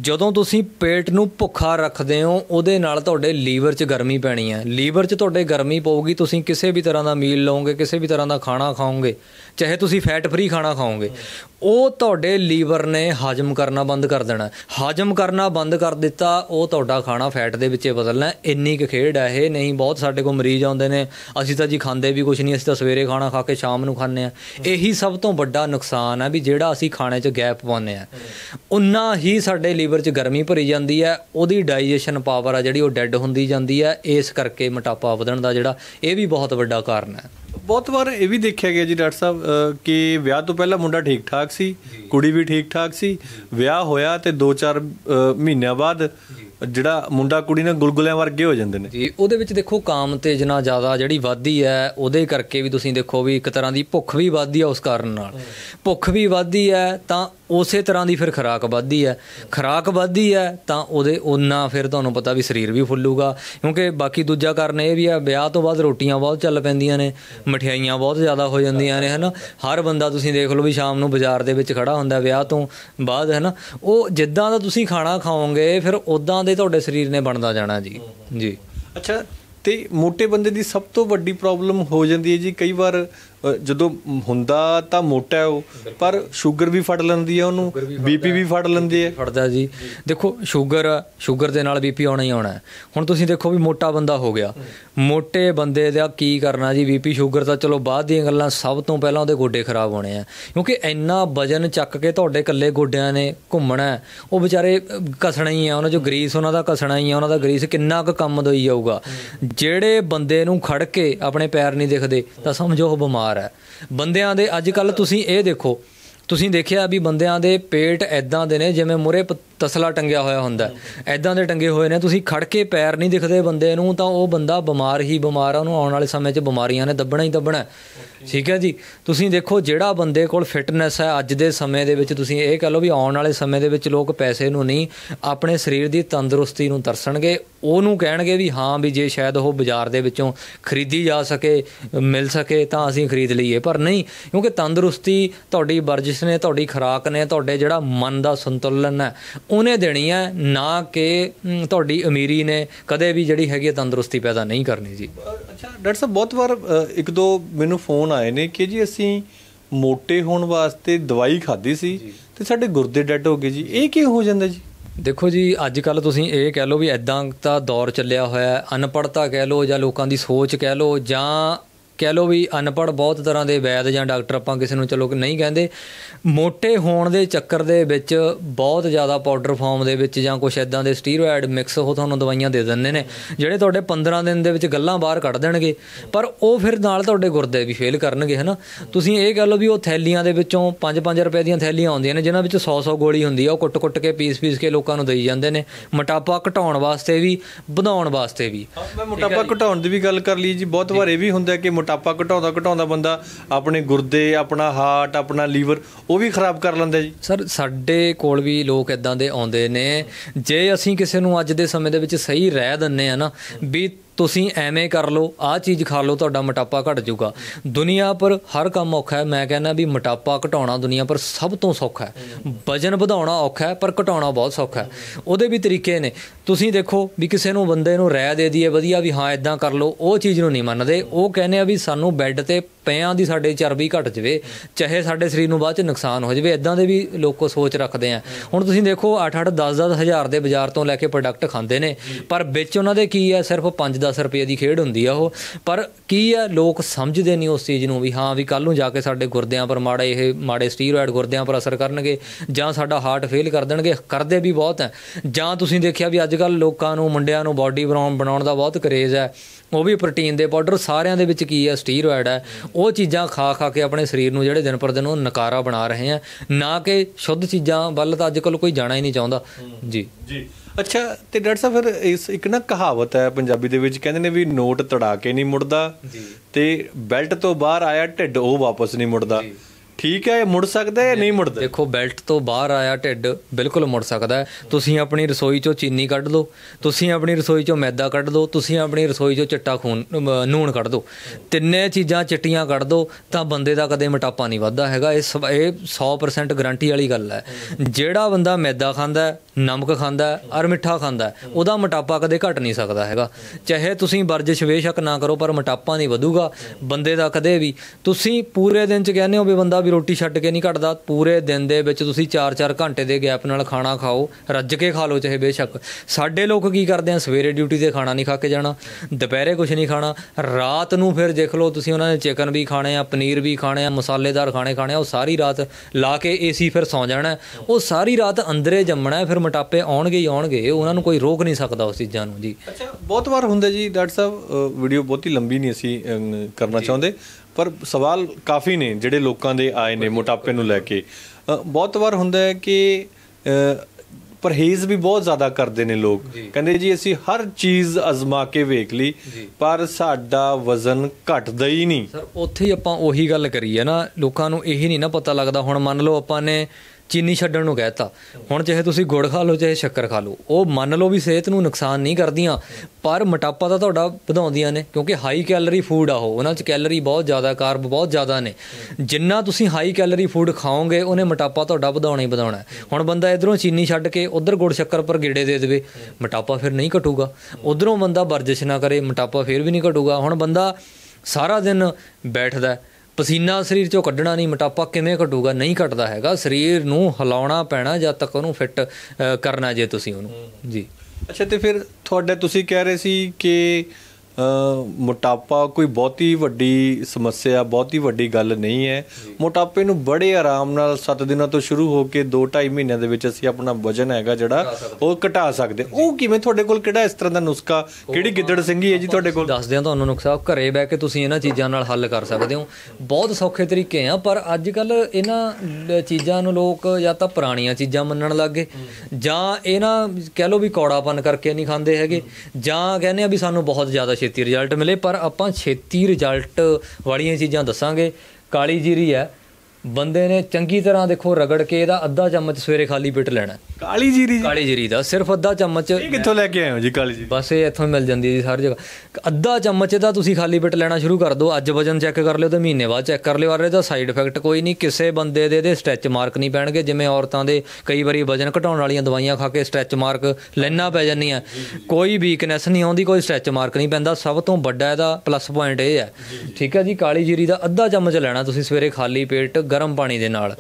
ਜਦੋਂ ਤੁਸੀਂ ਪੇਟ ਨੂੰ ਭੁੱਖਾ ਰੱਖਦੇ ਹੋ ਉਹਦੇ ਨਾਲ ਤੁਹਾਡੇ ਲੀਵਰ 'ਚ ਗਰਮੀ ਪੈਣੀ ਹੈ ਲੀਵਰ 'ਚ ਤੁਹਾਡੇ ਗਰਮੀ ਪਊਗੀ ਤੁਸੀਂ ਕਿਸੇ ਵੀ ਤਰ੍ਹਾਂ ਦਾ ਮੀਲ ਲਓਗੇ ਕਿਸੇ ਵੀ ਤਰ੍ਹਾਂ ਦਾ ਖਾਣਾ ਖਾਓਗੇ ਚਾਹੇ ਤੁਸੀਂ ਫੈਟ ਫ੍ਰੀ ਖਾਣਾ ਖਾਓਗੇ ਉਹ ਤੁਹਾਡੇ ਲੀਵਰ ਨੇ ਹਜਮ ਕਰਨਾ ਬੰਦ ਕਰ ਦੇਣਾ ਹਜਮ ਕਰਨਾ ਬੰਦ ਕਰ ਦਿੱਤਾ ਉਹ ਤੁਹਾਡਾ ਖਾਣਾ ਫੈਟ ਦੇ ਵਿੱਚ ਬਦਲਣਾ ਇੰਨੀ ਕਿ ਖੇਡ ਹੈ ਇਹ ਨਹੀਂ ਬਹੁਤ ਸਾਡੇ ਕੋਲ ਮਰੀਜ਼ ਆਉਂਦੇ ਨੇ ਅਸੀਂ ਤਾਂ ਜੀ ਖਾਂਦੇ ਵੀ ਕੁਝ ਨਹੀਂ ਅਸੀਂ ਤਾਂ ਸਵੇਰੇ ਖਾਣਾ ਖਾ ਕੇ ਸ਼ਾਮ ਨੂੰ ਖਾਂਦੇ ਆ ਇਹੀ ਸਭ ਤੋਂ ਵੱਡਾ ਨੁਕਸਾਨ ਆ ਵੀ ਜਿਹੜਾ ਅਸੀਂ ਖਾਣੇ 'ਚ ਗੈਪ ਪਾਉਂਦੇ ਆ ਉਨਾ ਹੀ ਸਾਡੇ ਲੀਵਰ 'ਚ ਗਰਮੀ ਭਰੀ ਜਾਂਦੀ ਹੈ ਉਹਦੀ ਡਾਈਜੈਸ਼ਨ ਪਾਵਰ ਆ ਜਿਹੜੀ ਉਹ ਡੈੱਡ ਹੁੰਦੀ ਜਾਂਦੀ ਹੈ ਇਸ ਕਰਕੇ ਮੋਟਾਪਾ ਵਧਣ ਦਾ ਜਿਹੜਾ ਇਹ ਵੀ ਬਹੁਤ ਵੱਡਾ ਕਾਰਨ ਹੈ ਬਹੁਤ ਵਾਰ ਇਹ ਵੀ ਦੇਖਿਆ ਗਿਆ ਜੀ ਡਾਕਟਰ ਸਾਹਿਬ ਕਿ ਵਿਆਹ ਤੋਂ ਪਹਿਲਾਂ ਮੁੰਡਾ ਠੀਕ ਠਾਕ ਸੀ ਕੁੜੀ ਵੀ ਠੀਕ ਠਾਕ ਸੀ ਵਿਆਹ ਹੋਇਆ ਤੇ 2-4 ਮਹੀਨਿਆਂ ਬਾਅਦ ਜਿਹੜਾ ਮੁੰਡਾ ਕੁੜੀ ਨਾਲ ਗੁਲਗੁਲਿਆਂ ਵਰਗੇ ਹੋ ਜਾਂਦੇ ਨੇ ਜੀ ਉਹਦੇ ਵਿੱਚ ਦੇਖੋ ਕਾਮ ਤੇ ਜਨਾ ਜ਼ਿਆਦਾ ਜਿਹੜੀ ਵਾਧੀ ਹੈ ਉਹਦੇ ਕਰਕੇ ਵੀ ਤੁਸੀਂ ਦੇਖੋ ਵੀ ਇੱਕ ਤਰ੍ਹਾਂ ਦੀ ਭੁੱਖ ਵੀ ਵਾਧੀ ਆ ਉਸ ਕਾਰਨ ਨਾਲ ਭੁੱਖ ਵੀ ਵਾਧੀ ਹੈ ਤਾਂ ਉਸੇ ਤਰ੍ਹਾਂ ਦੀ ਫਿਰ ਖਰਾਕ ਵੱਧਦੀ ਹੈ ਖਰਾਕ ਵੱਧਦੀ ਹੈ ਤਾਂ ਉਹਦੇ ਉਹਨਾਂ ਫਿਰ ਤੁਹਾਨੂੰ ਪਤਾ ਵੀ ਸਰੀਰ ਵੀ ਫੁੱਲੂਗਾ ਕਿਉਂਕਿ ਬਾਕੀ ਦੂਜਾ ਕਾਰਨ ਇਹ ਵੀ ਆ ਵਿਆਹ ਤੋਂ ਬਾਅਦ ਰੋਟੀਆਂ ਬਹੁਤ ਚੱਲ ਪੈਂਦੀਆਂ ਨੇ ਮਠਿਆਈਆਂ ਬਹੁਤ ਜ਼ਿਆਦਾ ਹੋ ਜਾਂਦੀਆਂ ਨੇ ਹਨਾ ਹਰ ਬੰਦਾ ਤੁਸੀਂ ਦੇਖ ਲਓ ਵੀ ਸ਼ਾਮ ਨੂੰ ਬਾਜ਼ਾਰ ਦੇ ਵਿੱਚ ਖੜਾ ਹੁੰਦਾ ਵਿਆਹ ਤੋਂ ਬਾਅਦ ਹਨਾ ਉਹ ਜਿੱਦਾਂ ਦਾ ਤੁਸੀਂ ਖਾਣਾ ਖਾਓਗੇ ਫਿਰ ਉਦਾਂ ਦੇ ਤੁਹਾਡੇ ਸਰੀਰ ਨੇ ਬਣਦਾ ਜਾਣਾ ਜੀ ਜੀ ਅੱਛਾ ਤੇ ਮੋٹے ਬੰਦੇ ਦੀ ਸਭ ਤੋਂ ਵੱਡੀ ਪ੍ਰੋਬਲਮ ਹੋ ਜਾਂਦੀ ਹੈ ਜੀ ਕਈ ਵਾਰ ਜਦੋਂ ਹੁੰਦਾ ਤਾਂ ਮੋਟਾ ਹੈ ਉਹ ਪਰ 슈ਗਰ ਵੀ ਫੜ ਲੈਂਦੀ ਹੈ ਉਹਨੂੰ ਬੀਪੀ ਵੀ ਫੜ ਲੈਂਦੀ ਹੈ ਫੜਦਾ ਜੀ ਦੇਖੋ 슈ਗਰ 슈ਗਰ ਦੇ ਨਾਲ ਬੀਪੀ ਆਉਣਾ ਹੀ ਆਉਣਾ ਹੁਣ ਤੁਸੀਂ ਦੇਖੋ ਵੀ ਮੋਟਾ ਬੰਦਾ ਹੋ ਗਿਆ ਮੋਟੇ ਬੰਦੇ ਦਾ ਕੀ ਕਰਨਾ ਜੀ ਬੀਪੀ 슈ਗਰ ਤਾਂ ਚਲੋ ਬਾਅਦ ਦੀਆਂ ਗੱਲਾਂ ਸਭ ਤੋਂ ਪਹਿਲਾਂ ਉਹਦੇ ਗੋਡੇ ਖਰਾਬ ਹੋਣੇ ਆ ਕਿਉਂਕਿ ਇੰਨਾ ਵਜਨ ਚੱਕ ਕੇ ਤੁਹਾਡੇ ਇਕੱਲੇ ਗੋਡਿਆਂ ਨੇ ਘੁੰਮਣਾ ਉਹ ਵਿਚਾਰੇ ਕਸਣਾ ਹੀ ਆ ਉਹਨਾਂ ਜੋ ਗਰੀਸ ਉਹਨਾਂ ਦਾ ਕਸਣਾ ਹੀ ਆ ਉਹਨਾਂ ਦਾ ਗਰੀਸ ਕਿੰਨਾ ਕੁ ਕੰਮ ਦੋਈ ਜਾਊਗਾ ਜਿਹੜੇ ਬੰਦੇ ਨੂੰ ਖੜ ਕੇ ਆਪਣੇ ਪੈਰ ਨਹੀਂ ਦਿਖਦੇ ਤਾਂ ਸਮਝੋ ਉਹ ਬਿਮਾਰ ਘਰ ਹੈ ਬੰਦਿਆਂ ਦੇ ਅੱਜ ਕੱਲ ਤੁਸੀਂ ਇਹ ਦੇਖੋ ਤੁਸੀਂ ਦੇਖਿਆ ਵੀ ਬੰਦਿਆਂ ਦੇ ਪੇਟ ਐਦਾਂ ਦੇ ਨੇ ਜਿਵੇਂ ਮੁਰੇ ਤਸਲਾ ਟੰਗਿਆ ਹੋਇਆ ਹੁੰਦਾ ਐਦਾਂ ਦੇ ਟੰਗੇ ਹੋਏ ਨੇ ਤੁਸੀਂ ਖੜ ਕੇ ਪੈਰ ਨਹੀਂ ਦਿਖਦੇ ਬੰਦੇ ਨੂੰ ਤਾਂ ਉਹ ਬੰਦਾ ਬਿਮਾਰ ਹੀ ਬਿਮਾਰ ਆ ਉਹਨੂੰ ਆਉਣ ਵਾਲੇ ਸਮੇਂ 'ਚ ਬਿਮਾਰੀਆਂ ਨੇ ਦੱਬਣਾ ਹੀ ਦੱਬਣਾ ਠੀਕ ਹੈ ਜੀ ਤੁਸੀਂ ਦੇਖੋ ਜਿਹੜਾ ਬੰਦੇ ਕੋਲ ਫਿਟਨੈਸ ਹੈ ਅੱਜ ਦੇ ਸਮੇਂ ਦੇ ਵਿੱਚ ਤੁਸੀਂ ਇਹ ਕਹ ਲਓ ਵੀ ਆਉਣ ਵਾਲੇ ਸਮੇਂ ਦੇ ਵਿੱਚ ਲੋਕ ਪੈਸੇ ਨੂੰ ਨਹੀਂ ਆਪਣੇ ਸਰੀਰ ਦੀ ਤੰਦਰੁਸਤੀ ਨੂੰ ਤਰਸਣਗੇ ਉਹਨੂੰ ਕਹਿਣਗੇ ਵੀ ਹਾਂ ਵੀ ਜੇ ਸ਼ਾਇਦ ਉਹ ਬਾਜ਼ਾਰ ਦੇ ਵਿੱਚੋਂ ਖਰੀਦੀ ਜਾ ਸਕੇ ਮਿਲ ਸਕੇ ਤਾਂ ਅਸੀਂ ਖਰੀਦ ਲਈਏ ਪਰ ਨਹੀਂ ਕਿਉਂਕਿ ਤੰਦਰੁਸਤੀ ਤੁਹਾਡੀ ਵਰਜਿਸ਼ ਨੇ ਤੁਹਾਡੀ ਖੁਰਾਕ ਨੇ ਤੁਹਾਡੇ ਜਿਹੜਾ ਮਨ ਦਾ ਸੰਤੁਲਨ ਹੈ ਉਹਨੇ ਦੇਣੀ ਹੈ ਨਾ ਕਿ ਤੁਹਾਡੀ ਅਮੀਰੀ ਨੇ ਕਦੇ ਵੀ ਜਿਹੜੀ ਹੈਗੀ ਤੰਦਰੁਸਤੀ ਪੈਦਾ ਨਹੀਂ ਕਰਨੀ ਜੀ ਅੱਛਾ ਡਾਕਟਰ ਸਾਹਿਬ ਬਹੁਤ ਵਾਰ ਇੱਕ ਦੋ ਮੈਨੂੰ ਫੋਨ ਆਏ ਨੇ ਕਿ ਜੀ ਅਸੀਂ ਮੋਟੇ ਹੋਣ ਵਾਸਤੇ ਦਵਾਈ ਖਾਧੀ ਸੀ ਤੇ ਸਾਡੇ ਗੁਰਦੇ ਡੈਡ ਹੋ ਗਏ ਜੀ ਇਹ ਕੀ ਹੋ ਜਾਂਦਾ ਜੀ ਦੇਖੋ ਜੀ ਅੱਜ ਕੱਲ ਤੁਸੀਂ ਇਹ ਕਹਿ ਲਓ ਵੀ ਐਦਾਂ ਤਾਂ ਦੌਰ ਚੱਲਿਆ ਹੋਇਆ ਹੈ ਅਨਪੜਤਾ ਕਹਿ ਲਓ ਜਾਂ ਲੋਕਾਂ ਦੀ ਸੋਚ ਕਹਿ ਲਓ ਜਾਂ ਕਹਿ ਲੋ ਵੀ ਅਨਪੜ ਬਹੁਤ ਤਰ੍ਹਾਂ ਦੇ ਵੈਦ ਜਾਂ ਡਾਕਟਰ ਆਪਾਂ ਕਿਸੇ ਨੂੰ ਚਲੋ ਨਹੀਂ ਕਹਿੰਦੇ ਮੋٹے ਹੋਣ ਦੇ ਚੱਕਰ ਦੇ ਵਿੱਚ ਬਹੁਤ ਜ਼ਿਆਦਾ ਪਾਊਡਰ ਫਾਰਮ ਦੇ ਵਿੱਚ ਜਾਂ ਕੁਝ ਐਦਾਂ ਦੇ ਸਟੀਰੋਇਡ ਮਿਕਸ ਹੋ ਤੁਹਾਨੂੰ ਦਵਾਈਆਂ ਦੇ ਦਿੰਦੇ ਨੇ ਜਿਹੜੇ ਤੁਹਾਡੇ 15 ਦਿਨ ਦੇ ਵਿੱਚ ਗੱਲਾਂ ਬਾਹਰ ਕੱਢ ਦੇਣਗੇ ਪਰ ਉਹ ਫਿਰ ਨਾਲ ਤੁਹਾਡੇ ਗੁਰਦੇ ਵੀ ਫੇਲ ਕਰਨਗੇ ਹਨਾ ਤੁਸੀਂ ਇਹ ਗੱਲ ਵੀ ਉਹ ਥੈਲੀਆਂ ਦੇ ਵਿੱਚੋਂ 5-5 ਰੁਪਏ ਦੀਆਂ ਥੈਲੀਆਂ ਆਉਂਦੀਆਂ ਨੇ ਜਿਨ੍ਹਾਂ ਵਿੱਚ 100-100 ਗੋਲੀ ਹੁੰਦੀ ਆ ਉਹ ਕੁੱਟ-ਕੁੱਟ ਕੇ ਪੀਸ-ਪੀਸ ਕੇ ਲੋਕਾਂ ਨੂੰ ਦੇਈ ਜਾਂਦੇ ਨੇ ਮੋਟਾਪਾ ਘਟਾਉਣ ਵਾਸਤੇ ਵੀ ਵਧਾਉਣ ਵਾਸਤੇ ਵੀ ਮੈਂ ਮੋਟਾਪਾ ਘਟਾਉਣ ਦੀ ਵੀ ਗੱਲ ਕਰ ਲਈ ਜੀ ਬਹੁਤ ਵਾਰ ਇਹ ਵੀ ਹੁੰਦਾ ਕਿ ਮੋਟਾਪਾ ਘਟਾਉਂਦਾ ਘਟਾਉਂਦਾ ਬੰਦਾ ਆਪਣੇ ਗੁਰਦੇ ਆਪਣਾ ਹਾਰਟ ਆਪਣਾ ਲੀਵਰ ਉਹ ਵੀ ਖਰਾਬ ਕਰ ਲੈਂਦਾ ਜੀ ਸਰ ਸਾਡੇ ਕੋਲ ਵੀ ਲੋਕ ਇਦਾਂ ਦੇ ਆਉਂਦੇ ਨੇ ਜੇ ਅਸੀਂ ਕਿਸੇ ਨੂੰ ਅੱਜ ਦੇ ਸਮੇਂ ਦੇ ਵਿੱਚ ਸਹੀ ਰਹਿ ਦਿੰਨੇ ਆ ਨਾ ਵੀ ਤੁਸੀਂ ਐਵੇਂ ਕਰ ਲਓ ਆਹ ਚੀਜ਼ ਖਾ ਲਓ ਤੁਹਾਡਾ ਮੋਟਾਪਾ ਘਟ ਜਾਊਗਾ ਦੁਨੀਆ ਪਰ ਹਰ ਕੰਮ ਔਖਾ ਹੈ ਮੈਂ ਕਹਿੰਦਾ ਵੀ ਮੋਟਾਪਾ ਘਟਾਉਣਾ ਦੁਨੀਆ ਪਰ ਸਭ ਤੋਂ ਸੌਖਾ ਹੈ ਵਜਨ ਵਧਾਉਣਾ ਔਖਾ ਹੈ ਪਰ ਘਟਾਉਣਾ ਬਹੁਤ ਸੌਖਾ ਹੈ ਉਹਦੇ ਵੀ ਤਰੀਕੇ ਨੇ ਤੁਸੀਂ ਦੇਖੋ ਵੀ ਕਿਸੇ ਨੂੰ ਬੰਦੇ ਨੂੰ ਰਾਇ ਦੇ ਦਈਏ ਵਧੀਆ ਵੀ ਹਾਂ ਇਦਾਂ ਕਰ ਲਓ ਉਹ ਚੀਜ਼ ਨੂੰ ਨਹੀਂ ਮੰਨਦੇ ਉਹ ਕਹਿੰਦੇ ਆ ਵੀ ਸਾਨੂੰ ਬੈੱਡ ਤੇ ਪਿਆਂ ਦੀ ਸਾਡੇ ਚਰਬੀ ਘਟ ਜਵੇ ਚਾਹੇ ਸਾਡੇ ਸਰੀਰ ਨੂੰ ਬਾਅਦ ਚ ਨੁਕਸਾਨ ਹੋ ਜਵੇ ਇਦਾਂ ਦੇ ਵੀ ਲੋਕੋ ਸੋਚ ਰੱਖਦੇ ਆ ਹੁਣ ਤੁਸੀਂ ਦੇਖੋ 8-8 10-10 ਹਜ਼ਾਰ ਦੇ ਬਾਜ਼ਾਰ ਤੋਂ ਲੈ ਕੇ ਪ੍ਰੋਡਕਟ ਖਾਂਦੇ ਨੇ ਪਰ ਵਿੱਚ ਉਹਨਾਂ ਦੇ ਕੀ ਆ ਸਿਰਫ 5-10 ਰੁਪਏ ਦੀ ਖੇਡ ਹੁੰਦੀ ਆ ਉਹ ਪਰ ਕੀ ਆ ਲੋਕ ਸਮਝਦੇ ਨਹੀਂ ਉਸ ਚੀਜ਼ ਨੂੰ ਵੀ ਹਾਂ ਵੀ ਕੱਲ ਨੂੰ ਜਾ ਕੇ ਸਾਡੇ ਗੁਰਦਿਆਂ ਪਰ ਮਾੜਾ ਇਹ ਮਾੜੇ ਸਟੀਰੋਇਡ ਗੁਰਦਿਆਂ ਪਰ ਅਸਰ ਕਰਨਗੇ ਜਾਂ ਸਾਡਾ ਹਾਰਟ ਫੇਲ ਕਰ ਦੇਣਗੇ ਕਰਦੇ ਵੀ ਬਹੁਤ ਹੈ ਜਾਂ ਤੁਸੀਂ ਦੇਖਿਆ ਵੀ ਅੱਜ ਕੱਲ ਲੋਕਾਂ ਨੂੰ ਮੁੰਡਿਆਂ ਨੂੰ ਬਾਡੀ ਬਣਾਉਣ ਦਾ ਬਹੁਤ ਕਰੇਜ਼ ਹੈ ਉਹ ਵੀ ਪ੍ਰੋਟੀਨ ਦੇ ਪਾਊਡਰ ਸਾਰਿਆਂ ਦੇ ਵਿੱਚ ਕੀ ਹੈ ਸਟੀਰੋਇਡ ਹੈ ਉਹ ਚੀਜ਼ਾਂ ਖਾ ਖਾ ਕੇ ਆਪਣੇ ਸਰੀਰ ਨੂੰ ਜਿਹੜੇ ਦਿਨ ਪਰ ਦਿਨ ਉਹ ਨਕਾਰਾ ਬਣਾ ਰਹੇ ਆ ਨਾ ਕਿ ਸ਼ੁੱਧ ਚੀਜ਼ਾਂ ਵੱਲ ਤਾਂ ਅੱਜਕੱਲ ਕੋਈ ਜਾਣਾ ਹੀ ਨਹੀਂ ਚਾਹੁੰਦਾ ਜੀ ਜੀ ਅੱਛਾ ਤੇ ਡਾਕਟਰ ਸਾਹਿਬ ਫਿਰ ਇਸ ਇੱਕ ਨਾ ਕਹਾਵਤ ਹੈ ਪੰਜਾਬੀ ਦੇ ਵਿੱਚ ਕਹਿੰਦੇ ਨੇ ਵੀ ਨੋਟ ਤੜਾ ਕੇ ਨਹੀਂ ਮੁੜਦਾ ਜੀ ਤੇ ਬੈਲਟ ਤੋਂ ਬਾਹਰ ਆਇਆ ਢਿੱਡ ਉਹ ਵਾਪਸ ਨਹੀਂ ਮੁੜਦਾ ਜੀ ਠੀਕ ਹੈ ਇਹ ਮੁੜ ਸਕਦਾ ਹੈ ਨਹੀਂ ਮੁੜਦਾ ਦੇਖੋ ਬੈਲਟ ਤੋਂ ਬਾਹਰ ਆਇਆ ਢਿੱਡ ਬਿਲਕੁਲ ਮੁੜ ਸਕਦਾ ਹੈ ਤੁਸੀਂ ਆਪਣੀ ਰਸੋਈ ਚੋਂ ਚੀਨੀ ਕੱਢ ਲਓ ਤੁਸੀਂ ਆਪਣੀ ਰਸੋਈ ਚੋਂ ਮੈਦਾ ਕੱਢ ਲਓ ਤੁਸੀਂ ਆਪਣੀ ਰਸੋਈ ਚੋਂ ਚਿੱਟਾ ਖੂਨ ਨੂਣ ਕੱਢ ਦਿਓ ਤਿੰਨੇ ਚੀਜ਼ਾਂ ਚਿੱਟੀਆਂ ਕੱਢ ਦਿਓ ਤਾਂ ਬੰਦੇ ਦਾ ਕਦੇ ਮਟਾਪਾ ਨਹੀਂ ਵੱਧਦਾ ਹੈਗਾ ਇਹ ਇਹ 100% ਗਾਰੰਟੀ ਵਾਲੀ ਗੱਲ ਹੈ ਜਿਹੜਾ ਬੰਦਾ ਮੈਦਾ ਖਾਂਦਾ ਨਮਕ ਖਾਂਦਾ ਔਰ ਮਿੱਠਾ ਖਾਂਦਾ ਉਹਦਾ ਮਟਾਪਾ ਕਦੇ ਘਟ ਨਹੀਂ ਸਕਦਾ ਹੈਗਾ ਚਾਹੇ ਤੁਸੀਂ ਵਰਜਿਸ਼ ਬੇਸ਼ੱਕ ਨਾ ਕਰੋ ਪਰ ਮਟਾਪਾ ਨਹੀਂ ਵਧੂਗਾ ਬੰਦੇ ਦਾ ਕਦੇ ਵੀ ਤੁਸੀਂ ਪੂਰੇ ਦਿਨ ਚ ਕਹਿੰਦੇ ਹੋ ਵੀ ਬੰਦਾ ਰੋਟੀ ਛੱਡ ਕੇ ਨਹੀਂ ਘਟਦਾ ਪੂਰੇ ਦਿਨ ਦੇ ਵਿੱਚ ਤੁਸੀਂ 4-4 ਘੰਟੇ ਦੇ ਗੈਪ ਨਾਲ ਖਾਣਾ ਖਾਓ ਰੱਜ ਕੇ ਖਾ ਲਓ ਚਾਹੇ ਬੇਸ਼ੱਕ ਸਾਡੇ ਲੋਕ ਕੀ ਕਰਦੇ ਆ ਸਵੇਰੇ ਡਿਊਟੀ ਤੇ ਖਾਣਾ ਨਹੀਂ ਖਾ ਕੇ ਜਾਣਾ ਦੁਪਹਿਰੇ ਕੁਝ ਨਹੀਂ ਖਾਣਾ ਰਾਤ ਨੂੰ ਫਿਰ ਦੇਖ ਲਓ ਤੁਸੀਂ ਉਹਨਾਂ ਨੇ ਚਿਕਨ ਵੀ ਖਾਣੇ ਆ ਪਨੀਰ ਵੀ ਖਾਣੇ ਆ ਮਸਾਲੇਦਾਰ ਖਾਣੇ ਖਾਣੇ ਆ ਉਹ ਸਾਰੀ ਰਾਤ ਲਾ ਕੇ ਏਸੀ ਫਿਰ ਸੌ ਜਾਣਾ ਉਹ ਸਾਰੀ ਰਾਤ ਅੰਦਰੇ ਜੰਮਣਾ ਫਿਰ ਮਟਾਪੇ ਆਉਣਗੇ ਹੀ ਆਉਣਗੇ ਉਹਨਾਂ ਨੂੰ ਕੋਈ ਰੋਕ ਨਹੀਂ ਸਕਦਾ ਉਸ ਚੀਜ਼ਾਂ ਨੂੰ ਜੀ ਅੱਛਾ ਬਹੁਤ ਵਾਰ ਹੁੰਦਾ ਜੀ ਡਾਕਟਰ ਸਾਹਿਬ ਵੀਡੀਓ ਬਹੁਤੀ ਲੰਬੀ ਨਹੀਂ ਅਸੀਂ ਕਰਨਾ ਚਾਹੁੰਦੇ ਪਰ ਸਵਾਲ ਕਾਫੀ ਨੇ ਜਿਹੜੇ ਲੋਕਾਂ ਦੇ ਆਏ ਨੇ ਮੋਟਾਪੇ ਨੂੰ ਲੈ ਕੇ ਬਹੁਤ ਵਾਰ ਹੁੰਦਾ ਹੈ ਕਿ ਪਰਹੇਜ਼ ਵੀ ਬਹੁਤ ਜ਼ਿਆਦਾ ਕਰਦੇ ਨੇ ਲੋਕ ਕਹਿੰਦੇ ਜੀ ਅਸੀਂ ਹਰ ਚੀਜ਼ ਅਜ਼ਮਾ ਕੇ ਵੇਖ ਲਈ ਪਰ ਸਾਡਾ ਵਜ਼ਨ ਘਟਦਾ ਹੀ ਨਹੀਂ ਸਰ ਉੱਥੇ ਹੀ ਆਪਾਂ ਉਹੀ ਗੱਲ ਕਰੀ ਹੈ ਨਾ ਲੋਕਾਂ ਨੂੰ ਇਹ ਨਹੀਂ ਨਾ ਪਤਾ ਲੱਗਦਾ ਹੁਣ ਮੰਨ ਲਓ ਆਪਾਂ ਨੇ ਚੀਨੀ ਛੱਡਣ ਨੂੰ ਕਹਿਤਾ ਹੁਣ ਚਾਹੇ ਤੁਸੀਂ ਗੁੜ ਖਾ ਲਓ ਚਾਹੇ ਸ਼ੱਕਰ ਖਾ ਲਓ ਉਹ ਮੰਨ ਲਓ ਵੀ ਸਿਹਤ ਨੂੰ ਨੁਕਸਾਨ ਨਹੀਂ ਕਰਦੀਆਂ ਪਰ ਮੋਟਾਪਾ ਤਾਂ ਤੁਹਾਡਾ ਵਧਾਉਂਦੀਆਂ ਨੇ ਕਿਉਂਕਿ ਹਾਈ ਕੈਲਰੀ ਫੂਡ ਆ ਉਹ ਉਹਨਾਂ 'ਚ ਕੈਲਰੀ ਬਹੁਤ ਜ਼ਿਆਦਾ ਕਾਰਬ ਬਹੁਤ ਜ਼ਿਆਦਾ ਨੇ ਜਿੰਨਾ ਤੁਸੀਂ ਹਾਈ ਕੈਲਰੀ ਫੂਡ ਖਾਓਗੇ ਉਹਨੇ ਮੋਟਾਪਾ ਤੁਹਾਡਾ ਵਧਾਉਣਾ ਹੀ ਵਧਾਉਣਾ ਹੁਣ ਬੰਦਾ ਇਧਰੋਂ ਚੀਨੀ ਛੱਡ ਕੇ ਉਧਰ ਗੁੜ ਸ਼ੱਕਰ ਪਰ ਗੇੜੇ ਦੇ ਦੇਵੇ ਮੋਟਾਪਾ ਫਿਰ ਨਹੀਂ ਘਟੂਗਾ ਉਧਰੋਂ ਬੰਦਾ ਵਰਜਿਸ਼ ਨਾ ਕਰੇ ਮੋਟਾਪਾ ਫਿਰ ਵੀ ਨਹੀਂ ਘਟੂਗਾ ਹੁਣ ਬੰਦਾ ਸਾਰਾ ਦਿਨ ਬੈਠਦਾ ਹੈ ਪਸੀਨਾ ਸਰੀਰ ਚੋਂ ਕੱਢਣਾ ਨਹੀਂ ਮੋਟਾਪਾ ਕਿਵੇਂ ਘਟੂਗਾ ਨਹੀਂ ਘਟਦਾ ਹੈਗਾ ਸਰੀਰ ਨੂੰ ਹਿਲਾਉਣਾ ਪੈਣਾ ਜਦ ਤੱਕ ਉਹਨੂੰ ਫਿੱਟ ਕਰਨਾ ਜੇ ਤੁਸੀਂ ਉਹਨੂੰ ਜੀ ਅੱਛਾ ਤੇ ਫਿਰ ਤੁਹਾਡੇ ਤੁਸੀਂ ਕਹਿ ਰਹੇ ਸੀ ਕਿ ਮੋਟਾਪਾ ਕੋਈ ਬਹੁਤੀ ਵੱਡੀ ਸਮੱਸਿਆ ਬਹੁਤੀ ਵੱਡੀ ਗੱਲ ਨਹੀਂ ਹੈ ਮੋਟਾਪੇ ਨੂੰ ਬੜੇ ਆਰਾਮ ਨਾਲ 7 ਦਿਨਾਂ ਤੋਂ ਸ਼ੁਰੂ ਹੋ ਕੇ 2-2.5 ਮਹੀਨਿਆਂ ਦੇ ਵਿੱਚ ਅਸੀਂ ਆਪਣਾ ਵਜਨ ਹੈਗਾ ਜਿਹੜਾ ਉਹ ਘਟਾ ਸਕਦੇ ਉਹ ਕਿਵੇਂ ਤੁਹਾਡੇ ਕੋਲ ਕਿਹੜਾ ਇਸ ਤਰ੍ਹਾਂ ਦਾ ਨੁਸਖਾ ਕਿਹੜੀ ਗਿੱਦੜ ਸਿੰਘੀ ਹੈ ਜੀ ਤੁਹਾਡੇ ਕੋਲ ਦੱਸ ਦਿਆਂ ਤੁਹਾਨੂੰ ਨੁਸਖਾ ਘਰੇ ਬੈ ਕੇ ਤੁਸੀਂ ਇਹਨਾਂ ਚੀਜ਼ਾਂ ਨਾਲ ਹੱਲ ਕਰ ਸਕਦੇ ਹੋ ਬਹੁਤ ਸੌਖੇ ਤਰੀਕੇ ਆ ਪਰ ਅੱਜ ਕੱਲ ਇਹਨਾਂ ਚੀਜ਼ਾਂ ਨੂੰ ਲੋਕ ਜਾਂ ਤਾਂ ਪੁਰਾਣੀਆਂ ਚੀਜ਼ਾਂ ਮੰਨਣ ਲੱਗ ਗਏ ਜਾਂ ਇਹਨਾਂ ਕਹਿ ਲੋ ਵੀ ਕੌੜਾਪਨ ਕਰਕੇ ਨਹੀਂ ਖਾਂਦੇ ਹੈਗੇ ਜਾਂ ਕਹਿੰਦੇ ਆ ਵੀ ਸਾਨੂੰ ਬਹੁਤ ਜ਼ਿਆਦਾ ਛੇਤੀ ਰਿਜ਼ਲਟ ਮਿਲੇ ਪਰ ਆਪਾਂ ਛੇਤੀ ਰਿਜ਼ਲਟ ਵਾਲੀਆਂ ਚੀਜ਼ਾਂ ਦੱਸਾਂਗੇ ਕਾਲੀ ਜੀਰੀ ਹੈ ਬੰਦੇ ਨੇ ਚੰਗੀ ਤਰ੍ਹਾਂ ਦੇਖੋ ਰਗੜ ਕੇ ਇਹਦਾ ਅੱਧਾ ਚਮਚ ਸਵੇਰੇ ਖਾਲੀ ਪੇਟ ਲੈਣਾ ਕਾਲੀ ਜੀਰੀ ਕਾਲੀ ਜੀਰੀ ਦਾ ਸਿਰਫ ਅੱਧਾ ਚਮਚ ਇਹ ਕਿੱਥੋਂ ਲੈ ਕੇ ਆਏ ਹੋ ਜੀ ਕਾਲੀ ਜੀ ਬਸ ਇਹ ਇੱਥੋਂ ਮਿਲ ਜਾਂਦੀ ਹੈ ਜੀ ਹਰ ਜਗ੍ਹਾ ਅੱਧਾ ਚਮਚ ਇਹਦਾ ਤੁਸੀਂ ਖਾਲੀ ਪੇਟ ਲੈਣਾ ਸ਼ੁਰੂ ਕਰ ਦਿਓ ਅੱਜ ਵਜਨ ਚੈੱਕ ਕਰ ਲਿਓ ਤੇ ਮਹੀਨੇ ਬਾਅਦ ਚੈੱਕ ਕਰ ਲਿਓ ਅਰੇ ਦਾ ਸਾਈਡ ਇਫੈਕਟ ਕੋਈ ਨਹੀਂ ਕਿਸੇ ਬੰਦੇ ਦੇ ਇਹਦੇ ਸਟ੍ਰੈਚ ਮਾਰਕ ਨਹੀਂ ਪੈਣਗੇ ਜਿਵੇਂ ਔਰਤਾਂ ਦੇ ਕਈ ਵਾਰੀ ਵਜਨ ਘਟਾਉਣ ਵਾਲੀਆਂ ਦਵਾਈਆਂ ਖਾ ਕੇ ਸਟ੍ਰੈਚ ਮਾਰਕ ਲੈਣਾ ਪੈ ਜਾਂਦੀਆਂ ਕੋਈ ਵੀਕਨੈਸ ਨਹੀਂ ਆਉਂਦੀ ਕੋਈ ਸਟ੍ਰੈਚ ਮਾਰਕ ਨਹੀਂ ਪੈਂਦਾ ਸਭ ਤੋਂ ਵੱਡਾ ਇਹਦਾ ਪਲੱਸ ਪੁਆਇੰਟ ਇਹ ਹੈ ਠੀਕ ਹੈ ਜੀ ਕਾਲੀ ਜੀਰੀ ਦਾ ਅੱਧਾ ਚਮਚ ਲੈਣਾ ਤੁਸੀਂ ਸਵੇਰੇ ਖਾਲੀ ਪੇਟ ਗਰਮ ਪਾਣੀ ਦੇ ਨਾਲ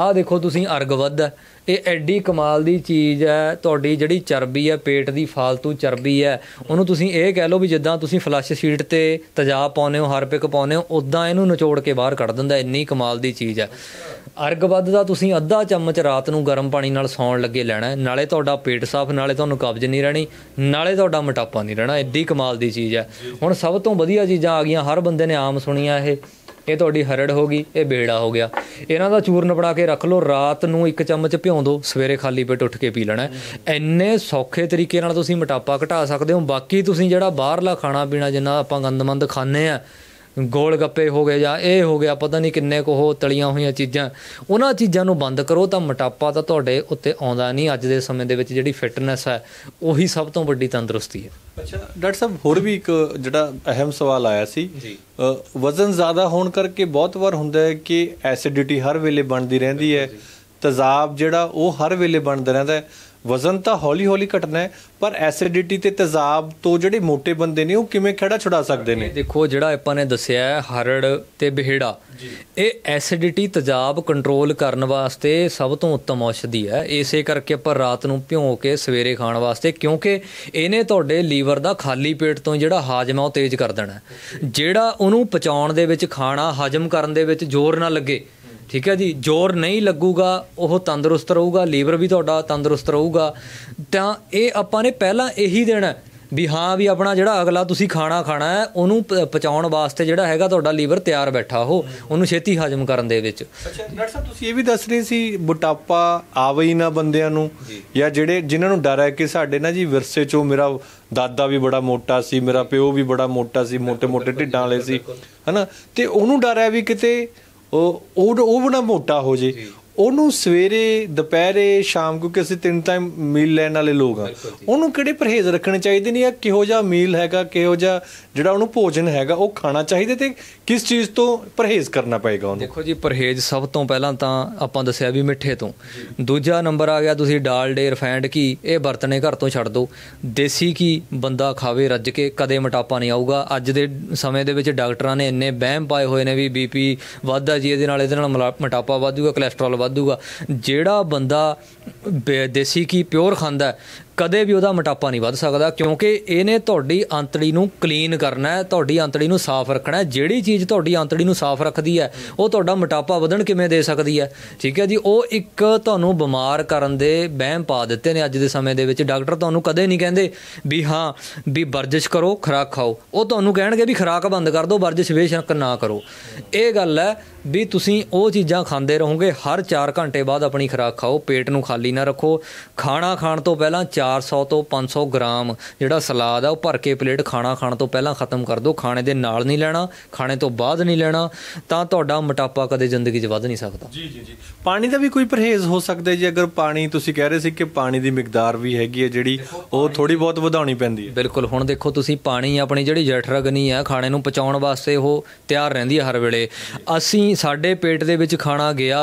ਆਹ ਦੇਖੋ ਤੁਸੀਂ ਅਰਗਵਦ ਇਹ ਐਡੀ ਕਮਾਲ ਦੀ ਚੀਜ਼ ਹੈ ਤੁਹਾਡੀ ਜਿਹੜੀ ਚਰਬੀ ਹੈ ਪੇਟ ਦੀ ਫालतू ਚਰਬੀ ਹੈ ਉਹਨੂੰ ਤੁਸੀਂ ਇਹ ਕਹਿ ਲਓ ਵੀ ਜਿੱਦਾਂ ਤੁਸੀਂ ਫਲੱਸ਼ ਸ਼ੀਟ ਤੇ ਤਜਾਬ ਪਾਉਨੇ ਹੋ ਹਰਪਿਕ ਪਾਉਨੇ ਹੋ ਉਦਾਂ ਇਹਨੂੰ ਨਿਚੋੜ ਕੇ ਬਾਹਰ ਕੱਢ ਦਿੰਦਾ ਇੰਨੀ ਕਮਾਲ ਦੀ ਚੀਜ਼ ਹੈ ਵੱਧ ਦਾ ਤੁਸੀਂ ਅੱਧਾ ਚਮਚ ਰਾਤ ਨੂੰ ਗਰਮ ਪਾਣੀ ਨਾਲ ਸੌਣ ਲੱਗੇ ਲੈਣਾ ਨਾਲੇ ਤੁਹਾਡਾ ਪੇਟ ਸਾਫ਼ ਨਾਲੇ ਤੁਹਾਨੂੰ ਕਬਜ਼ ਨਹੀਂ ਰਹਿਣੀ ਨਾਲੇ ਤੁਹਾਡਾ ਮੋਟਾਪਾ ਨਹੀਂ ਰਹਿਣਾ ਐਡੀ ਕਮਾਲ ਦੀ ਚੀਜ਼ ਹੈ ਹੁਣ ਸਭ ਤੋਂ ਵਧੀਆ ਚੀਜ਼ਾਂ ਆ ਗਈਆਂ ਹਰ ਬੰਦੇ ਨੇ ਆਮ ਸੁਣੀਆਂ ਇਹ ਇਹ ਤੁਹਾਡੀ ਹਰੜ ਹੋ ਗਈ ਇਹ ਬੇੜਾ ਹੋ ਗਿਆ ਇਹਨਾਂ ਦਾ ਚੂਰਨ ਬਣਾ ਕੇ ਰੱਖ ਲਓ ਰਾਤ ਨੂੰ ਇੱਕ ਚਮਚ ਭਿਉਂ ਦਿਓ ਸਵੇਰੇ ਖਾਲੀ ਪੇਟ ਉੱਠ ਕੇ ਪੀ ਲੈਣਾ ਐਨੇ ਸੌਖੇ ਤਰੀਕੇ ਨਾਲ ਤੁਸੀਂ ਮੋਟਾਪਾ ਘਟਾ ਸਕਦੇ ਹੋ ਬਾਕੀ ਤੁਸੀਂ ਜਿਹੜਾ ਬਾਹਰਲਾ ਖਾਣਾ ਪੀਣਾ ਜਿੰਨਾ ਆਪਾਂ ਗੰਦਮੰਦ ਖਾਂਦੇ ਆ ਗੋਲ ਗੱਪੇ ਹੋ ਗਏ ਜਾਂ ਇਹ ਹੋ ਗਿਆ ਪਤਾ ਨਹੀਂ ਕਿੰਨੇ ਕੋ ਹੋ ਤਲੀਆਂ ਹੋਈਆਂ ਚੀਜ਼ਾਂ ਉਹਨਾਂ ਚੀਜ਼ਾਂ ਨੂੰ ਬੰਦ ਕਰੋ ਤਾਂ ਮੋਟਾਪਾ ਤਾਂ ਤੁਹਾਡੇ ਉੱਤੇ ਆਉਂਦਾ ਨਹੀਂ ਅੱਜ ਦੇ ਸਮੇਂ ਦੇ ਵਿੱਚ ਜਿਹੜੀ ਫਿਟਨੈਸ ਹੈ ਉਹੀ ਸਭ ਤੋਂ ਵੱਡੀ ਤੰਦਰੁਸਤੀ ਹੈ ਅੱਛਾ ਡਾਕਟਰ ਸਾਹਿਬ ਹੋਰ ਵੀ ਇੱਕ ਜਿਹੜਾ ਅਹਿਮ ਸਵਾਲ ਆਇਆ ਸੀ ਵਜ਼ਨ ਜ਼ਿਆਦਾ ਹੋਣ ਕਰਕੇ ਬਹੁਤ ਵਾਰ ਹੁੰਦਾ ਹੈ ਕਿ ਐਸਿਡਿਟੀ ਹਰ ਵੇਲੇ ਬਣਦੀ ਰਹਿੰਦੀ ਹੈ ਤਜ਼ਾਬ ਜਿਹੜਾ ਉਹ ਹਰ ਵੇਲੇ ਬਣਦਾ ਰਹਿੰਦਾ ਹੈ ਵਜ਼ਨ ਤਾਂ ਹੌਲੀ-ਹੌਲੀ ਘਟਣਾ ਹੈ ਪਰ ਐਸਿਡਿਟੀ ਤੇ ਤੇਜ਼ਾਬ ਤੋਂ ਜਿਹੜੇ ਮੋٹے ਬੰਦੇ ਨੇ ਉਹ ਕਿਵੇਂ ਖੜਾ ਛੁਡਾ ਸਕਦੇ ਨੇ ਦੇਖੋ ਜਿਹੜਾ ਆਪਾਂ ਨੇ ਦੱਸਿਆ ਹਰੜ ਤੇ ਬਿਹੜਾ ਇਹ ਐਸਿਡਿਟੀ ਤੇਜ਼ਾਬ ਕੰਟਰੋਲ ਕਰਨ ਵਾਸਤੇ ਸਭ ਤੋਂ ਉੱਤਮ ਔਸ਼ਧੀ ਹੈ ਇਸੇ ਕਰਕੇ ਆਪਾਂ ਰਾਤ ਨੂੰ ਭਿਓ ਕੇ ਸਵੇਰੇ ਖਾਣ ਵਾਸਤੇ ਕਿਉਂਕਿ ਇਹਨੇ ਤੁਹਾਡੇ ਲੀਵਰ ਦਾ ਖਾਲੀ ਪੇਟ ਤੋਂ ਜਿਹੜਾ ਹਾਜ਼ਮਾ ਉਹ ਤੇਜ਼ ਕਰ ਦੇਣਾ ਜਿਹੜਾ ਉਹਨੂੰ ਪਚਾਉਣ ਦੇ ਵਿੱਚ ਖਾਣਾ ਹਜਮ ਕਰਨ ਦੇ ਵਿੱਚ ਜ਼ੋਰ ਨਾ ਲੱਗੇ ਠੀਕ ਹੈ ਜੀ ਜ਼ੋਰ ਨਹੀਂ ਲੱਗੂਗਾ ਉਹ ਤੰਦਰੁਸਤ ਰਹੂਗਾ ਲੀਵਰ ਵੀ ਤੁਹਾਡਾ ਤੰਦਰੁਸਤ ਰਹੂਗਾ ਤਾਂ ਇਹ ਆਪਾਂ ਨੇ ਪਹਿਲਾਂ ਇਹੀ ਦੇਣਾ ਵੀ ਹਾਂ ਵੀ ਆਪਣਾ ਜਿਹੜਾ ਅਗਲਾ ਤੁਸੀਂ ਖਾਣਾ ਖਾਣਾ ਹੈ ਉਹਨੂੰ ਪਚਾਉਣ ਵਾਸਤੇ ਜਿਹੜਾ ਹੈਗਾ ਤੁਹਾਡਾ ਲੀਵਰ ਤਿਆਰ ਬੈਠਾ ਉਹ ਉਹਨੂੰ ਛੇਤੀ ਹਜਮ ਕਰਨ ਦੇ ਵਿੱਚ ਅੱਛਾ ਡਾਕਟਰ ਸਾਹਿਬ ਤੁਸੀਂ ਇਹ ਵੀ ਦੱਸ ਰਹੇ ਸੀ ਬੁਟਾਪਾ ਆਵੇ ਨਾ ਬੰਦਿਆਂ ਨੂੰ ਜਾਂ ਜਿਹੜੇ ਜਿਨ੍ਹਾਂ ਨੂੰ ਡਰ ਹੈ ਕਿ ਸਾਡੇ ਨਾ ਜੀ ਵਿਰਸੇ ਚੋਂ ਮੇਰਾ ਦਾਦਾ ਵੀ ਬੜਾ ਮੋਟਾ ਸੀ ਮੇਰਾ ਪਿਓ ਵੀ ਬੜਾ ਮੋਟਾ ਸੀ ਮੋٹے ਮੋٹے ਢਿੱਡਾਂ ਵਾਲੇ ਸੀ ਹਨਾ ਤੇ ਉਹਨੂੰ ਡਰ ਹੈ ਵੀ ਕਿਤੇ ਉਹ ਉਹ ਨਾ ਮੋਟਾ ਹੋ ਜੇ ਉਹਨੂੰ ਸਵੇਰੇ ਦੁਪਹਿਰੇ ਸ਼ਾਮ ਨੂੰ ਕਿਉਂਕਿ ਅਸੀਂ ਤਿੰਨ ਟਾਈਮ ਮੀਲ ਲੈਣ ਵਾਲੇ ਲੋਕ ਆ ਉਹਨੂੰ ਕਿਹੜੇ ਪਰਹੇਜ਼ ਰੱਖਣੇ ਚਾਹੀਦੇ ਨੇ ਆ ਕਿਹੋ ਜਿਹਾ ਮੀਲ ਹੈਗਾ ਕਿਹੋ ਜਿਹਾ ਜਿਹੜਾ ਉਹਨੂੰ ਭੋਜਨ ਹੈਗਾ ਉਹ ਖਾਣਾ ਚਾਹੀਦਾ ਤੇ ਕਿਸ ਚੀਜ਼ ਤੋਂ ਪਰਹੇਜ਼ ਕਰਨਾ ਪਏਗਾ ਉਹਨੂੰ ਦੇਖੋ ਜੀ ਪਰਹੇਜ਼ ਸਭ ਤੋਂ ਪਹਿਲਾਂ ਤਾਂ ਆਪਾਂ ਦੱਸਿਆ ਵੀ ਮਿੱਠੇ ਤੋਂ ਦੂਜਾ ਨੰਬਰ ਆ ਗਿਆ ਤੁਸੀਂ ਡਾਲ ਡਾਲਡੇ ਰਿਫਾਈਂਡ ਕੀ ਇਹ ਬਰਤਨੇ ਘਰ ਤੋਂ ਛੱਡ ਦਿਓ ਦੇਸੀ ਕੀ ਬੰਦਾ ਖਾਵੇ ਰੱਜ ਕੇ ਕਦੇ ਮਟਾਪਾ ਨਹੀਂ ਆਊਗਾ ਅੱਜ ਦੇ ਸਮੇਂ ਦੇ ਵਿੱਚ ਡਾਕਟਰਾਂ ਨੇ ਇੰਨੇ ਬਹਿਮ ਪਾਏ ਹੋਏ ਨੇ ਵੀ ਬੀਪੀ ਵੱਧਦਾ ਜੀ ਇਹਦੇ ਨਾਲ ਇਹਦੇ ਨਾਲ ਮਟਾਪਾ ਵਧੂਗਾ ਕੋਲੇਸਟ੍ਰੋਲ ਦੂਗਾ ਜਿਹੜਾ ਬੰਦਾ ਦੇਸੀ ਕੀ ਪਿਓਰ ਖਾਂਦਾ ਕਦੇ ਵੀ ਉਹਦਾ ਮੋਟਾਪਾ ਨਹੀਂ ਵੱਧ ਸਕਦਾ ਕਿਉਂਕਿ ਇਹਨੇ ਤੁਹਾਡੀ ਅੰਤੜੀ ਨੂੰ ਕਲੀਨ ਕਰਨਾ ਹੈ ਤੁਹਾਡੀ ਅੰਤੜੀ ਨੂੰ ਸਾਫ਼ ਰੱਖਣਾ ਹੈ ਜਿਹੜੀ ਚੀਜ਼ ਤੁਹਾਡੀ ਅੰਤੜੀ ਨੂੰ ਸਾਫ਼ ਰੱਖਦੀ ਹੈ ਉਹ ਤੁਹਾਡਾ ਮੋਟਾਪਾ ਵਧਣ ਕਿਵੇਂ ਦੇ ਸਕਦੀ ਹੈ ਠੀਕ ਹੈ ਜੀ ਉਹ ਇੱਕ ਤੁਹਾਨੂੰ ਬਿਮਾਰ ਕਰਨ ਦੇ ਵਹਿਮ ਪਾ ਦਿੱਤੇ ਨੇ ਅੱਜ ਦੇ ਸਮੇਂ ਦੇ ਵਿੱਚ ਡਾਕਟਰ ਤੁਹਾਨੂੰ ਕਦੇ ਨਹੀਂ ਕਹਿੰਦੇ ਵੀ ਹਾਂ ਵੀ ਵਰਜਿਸ਼ ਕਰੋ ਖਰਾਕ ਖਾਓ ਉਹ ਤੁਹਾਨੂੰ ਕਹਿਣਗੇ ਵੀ ਖਰਾਕ ਬੰਦ ਕਰ ਦਿਓ ਵਰਜਿਸ਼ ਬੇਸ਼ੱਕ ਨਾ ਕਰੋ ਇਹ ਗੱਲ ਹੈ ਵੀ ਤੁਸੀਂ ਉਹ ਚੀਜ਼ਾਂ ਖਾਂਦੇ ਰਹੋਗੇ ਹਰ 4 ਘੰਟੇ ਬਾਅਦ ਆਪਣੀ ਖੁਰਾਕ ਖਾਓ ਪੇਟ ਨੂੰ ਖਾਲੀ ਨਾ ਰੱਖੋ ਖਾਣਾ ਖਾਣ ਤੋਂ ਪਹਿਲਾਂ 400 ਤੋਂ 500 ਗ੍ਰਾਮ ਜਿਹੜਾ ਸਲਾਦ ਆ ਉਹ ਭਰ ਕੇ ਪਲੇਟ ਖਾਣਾ ਖਾਣ ਤੋਂ ਪਹਿਲਾਂ ਖਤਮ ਕਰ ਦਿਓ ਖਾਣੇ ਦੇ ਨਾਲ ਨਹੀਂ ਲੈਣਾ ਖਾਣੇ ਤੋਂ ਬਾਅਦ ਨਹੀਂ ਲੈਣਾ ਤਾਂ ਤੁਹਾਡਾ ਮੋਟਾਪਾ ਕਦੇ ਜ਼ਿੰਦਗੀ 'ਚ ਵੱਧ ਨਹੀਂ ਸਕਦਾ ਜੀ ਜੀ ਜੀ ਪਾਣੀ ਦਾ ਵੀ ਕੋਈ ਪਰਹੇਜ਼ ਹੋ ਸਕਦਾ ਜੀ ਅਗਰ ਪਾਣੀ ਤੁਸੀਂ ਕਹਿ ਰਹੇ ਸੀ ਕਿ ਪਾਣੀ ਦੀ ਮਿਕਦਾਰ ਵੀ ਹੈਗੀ ਹੈ ਜਿਹੜੀ ਉਹ ਥੋੜੀ ਬਹੁਤ ਵਧਾਉਣੀ ਪੈਂਦੀ ਹੈ ਬਿਲਕੁਲ ਹੁਣ ਦੇਖੋ ਤੁਸੀਂ ਪਾਣੀ ਆਪਣੀ ਜਿਹੜੀ ਜਠਰਗਨੀ ਆ ਖਾਣੇ ਨੂੰ ਪਚਾਉਣ ਵਾਸਤੇ ਉਹ ਤਿਆਰ ਰਹਿੰਦੀ ਹੈ ਹਰ ਵੇਲੇ ਅਸੀਂ ਨਹੀਂ ਸਾਡੇ ਪੇਟ ਦੇ ਵਿੱਚ ਖਾਣਾ ਗਿਆ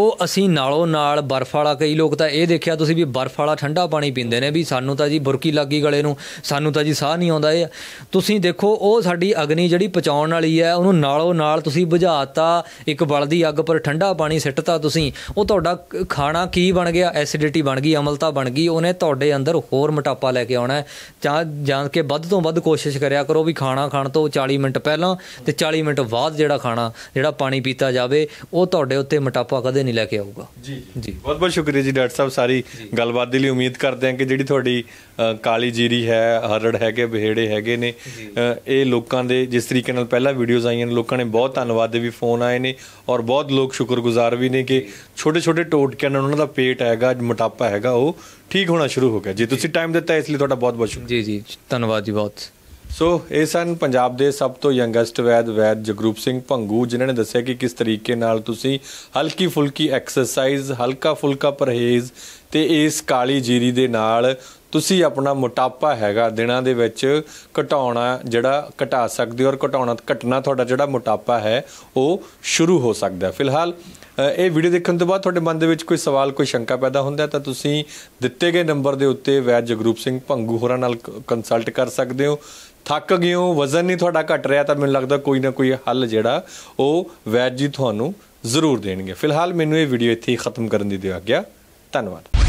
ਉਹ ਅਸੀਂ ਨਾਲੋਂ ਨਾਲ ਬਰਫ਼ ਵਾਲਾ ਕਈ ਲੋਕ ਤਾਂ ਇਹ ਦੇਖਿਆ ਤੁਸੀਂ ਵੀ ਬਰਫ਼ ਵਾਲਾ ਠੰਡਾ ਪਾਣੀ ਪੀਂਦੇ ਨੇ ਵੀ ਸਾਨੂੰ ਤਾਂ ਜੀ ਬੁਰਕੀ ਲੱਗੀ ਗਲੇ ਨੂੰ ਸਾਨੂੰ ਤਾਂ ਜੀ ਸਾਹ ਨਹੀਂ ਆਉਂਦਾ ਇਹ ਤੁਸੀਂ ਦੇਖੋ ਉਹ ਸਾਡੀ ਅਗਨੀ ਜਿਹੜੀ ਪਚਾਉਣ ਵਾਲੀ ਹੈ ਉਹਨੂੰ ਨਾਲੋਂ ਨਾਲ ਤੁਸੀਂ ਬੁਝਾਤਾ ਇੱਕ ਬਲਦੀ ਅੱਗ ਪਰ ਠੰਡਾ ਪਾਣੀ ਸਿੱਟਤਾ ਤੁਸੀਂ ਉਹ ਤੁਹਾਡਾ ਖਾਣਾ ਕੀ ਬਣ ਗਿਆ ਐਸਿਡਿਟੀ ਬਣ ਗਈ ਅਮਲਤਾ ਬਣ ਗਈ ਉਹਨੇ ਤੁਹਾਡੇ ਅੰਦਰ ਹੋਰ ਮਟਾਪਾ ਲੈ ਕੇ ਆਉਣਾ ਜਾਂ ਜਾਣ ਕੇ ਵੱਧ ਤੋਂ ਵੱਧ ਕੋਸ਼ਿਸ਼ ਕਰਿਆ ਕਰੋ ਵੀ ਖਾਣਾ ਖਾਣ ਤੋਂ 40 ਮਿੰਟ ਪਹਿਲਾਂ ਤੇ 40 ਮਿੰਟ ਬਾਅਦ ਜਿਹੜਾ ਖਾਣਾ ਜਿਹੜਾ ਪਾਣੀ ਪੀਤਾ ਜਾਵੇ ਉਹ ਤੁਹਾਡੇ ਉੱਤੇ ਮਟਾਪਾ ਕਦੇ ਨਹੀਂ ਲੈ ਕੇ ਆਊਗਾ ਜੀ ਜੀ ਬਹੁਤ ਬਹੁਤ ਸ਼ੁਕਰੀਆ ਜੀ ਡਾਕਟਰ ਸਾਹਿਬ ਸਾਰੀ ਗੱਲਬਾਤ ਦੇ ਲਈ ਉਮੀਦ ਕਰਦੇ ਹਾਂ ਕਿ ਜਿਹੜੀ ਤੁਹਾਡੀ ਕਾਲੀ ਜੀਰੀ ਹੈ ਹਰੜ ਹੈਗੇ ਬਿਹੇੜੇ ਹੈਗੇ ਨੇ ਇਹ ਲੋਕਾਂ ਦੇ ਜਿਸ ਤਰੀਕੇ ਨਾਲ ਪਹਿਲਾਂ ਵੀਡੀਓਜ਼ ਆਈਆਂ ਨੇ ਲੋਕਾਂ ਨੇ ਬਹੁਤ ਧੰਨਵਾਦ ਦੇ ਵੀ ਫੋਨ ਆਏ ਨੇ ਔਰ ਬਹੁਤ ਲੋਕ ਸ਼ੁਕਰਗੁਜ਼ਾਰ ਵੀ ਨੇ ਕਿ ਛੋਟੇ ਛੋਟੇ ਟੋਟਕਿਆਂ ਨਾਲ ਉਹਨਾਂ ਦਾ ਪੇਟ ਹੈਗਾ ਮਟਾਪਾ ਹੈਗਾ ਉਹ ਠੀਕ ਹੋਣਾ ਸ਼ੁਰੂ ਹੋ ਗਿਆ ਜੀ ਤੁਸੀਂ ਟਾਈਮ ਦਿੱਤਾ ਇਸ ਲਈ ਤੁਹਾਡਾ ਬਹੁਤ ਬਹੁਤ ਸ਼ੁਕਰੀਆ ਜੀ ਜੀ ਧੰਨਵਾਦ ਜੀ ਬਹੁਤ ਸੋ ਇਹ ਸਨ ਪੰਜਾਬ ਦੇ ਸਭ ਤੋਂ ਯੰਗੈਸਟ ਵੈਦ ਵੈਦ ਜਗਰੂਪ ਸਿੰਘ ਭੰਗੂ ਜਿਨ੍ਹਾਂ ਨੇ ਦੱਸਿਆ ਕਿ ਕਿਸ ਤਰੀਕੇ ਨਾਲ ਤੁਸੀਂ ਹਲਕੀ ਫੁਲਕੀ ਐਕਸਰਸਾਈਜ਼ ਹਲਕਾ ਫੁਲਕਾ ਪਰਹੇਜ਼ ਤੇ ਇਸ ਕਾਲੀ ਜੀਰੀ ਦੇ ਨਾਲ ਤੁਸੀਂ ਆਪਣਾ ਮੋਟਾਪਾ ਹੈਗਾ ਦਿਨਾਂ ਦੇ ਵਿੱਚ ਘਟਾਉਣਾ ਜਿਹੜਾ ਘਟਾ ਸਕਦੇ ਹੋ ਔਰ ਘਟਾਉਣਾ ਘਟਣਾ ਤੁਹਾਡਾ ਜਿਹੜਾ ਮੋਟਾਪਾ ਹੈ ਉਹ ਸ਼ੁਰੂ ਹੋ ਸਕਦਾ ਹੈ ਫਿਲਹਾਲ ਇਹ ਵੀਡੀਓ ਦੇਖਣ ਤੋਂ ਬਾਅਦ ਤੁਹਾਡੇ ਮਨ ਦੇ ਵਿੱਚ ਕੋਈ ਸਵਾਲ ਕੋਈ ਸ਼ੰਕਾ ਪੈਦਾ ਹੁੰਦਾ ਤਾਂ ਤੁਸੀਂ ਦਿੱਤੇ ਗਏ ਨੰਬਰ ਦੇ ਉੱਤੇ ਵੈਦ ਜਗਰੂਪ ਸਿੰਘ ਭੰਗੂ ਹੋਰਾਂ ਨਾਲ ਕੰਸਲਟ ਕਰ ਸਕਦੇ ਹੋ ਥੱਕ ਗਏ ਹੋ ਵਜ਼ਨ ਨਹੀਂ ਤੁਹਾਡਾ ਘਟ ਰਿਹਾ ਤਾਂ ਮੈਨੂੰ ਲੱਗਦਾ ਕੋਈ ਨਾ ਕੋਈ ਹੱਲ ਜਿਹੜਾ ਉਹ ਵੈਦ ਜੀ ਤੁਹਾਨੂੰ ਜ਼ਰੂਰ ਦੇਣਗੇ ਫਿਲਹਾਲ ਮੈਨੂੰ ਇਹ ਵੀਡੀਓ ਇੱਥੇ ਹੀ ਖਤਮ ਕਰਨ ਦੀ ਦਿਓ ਗਿਆ ਧੰਨਵਾਦ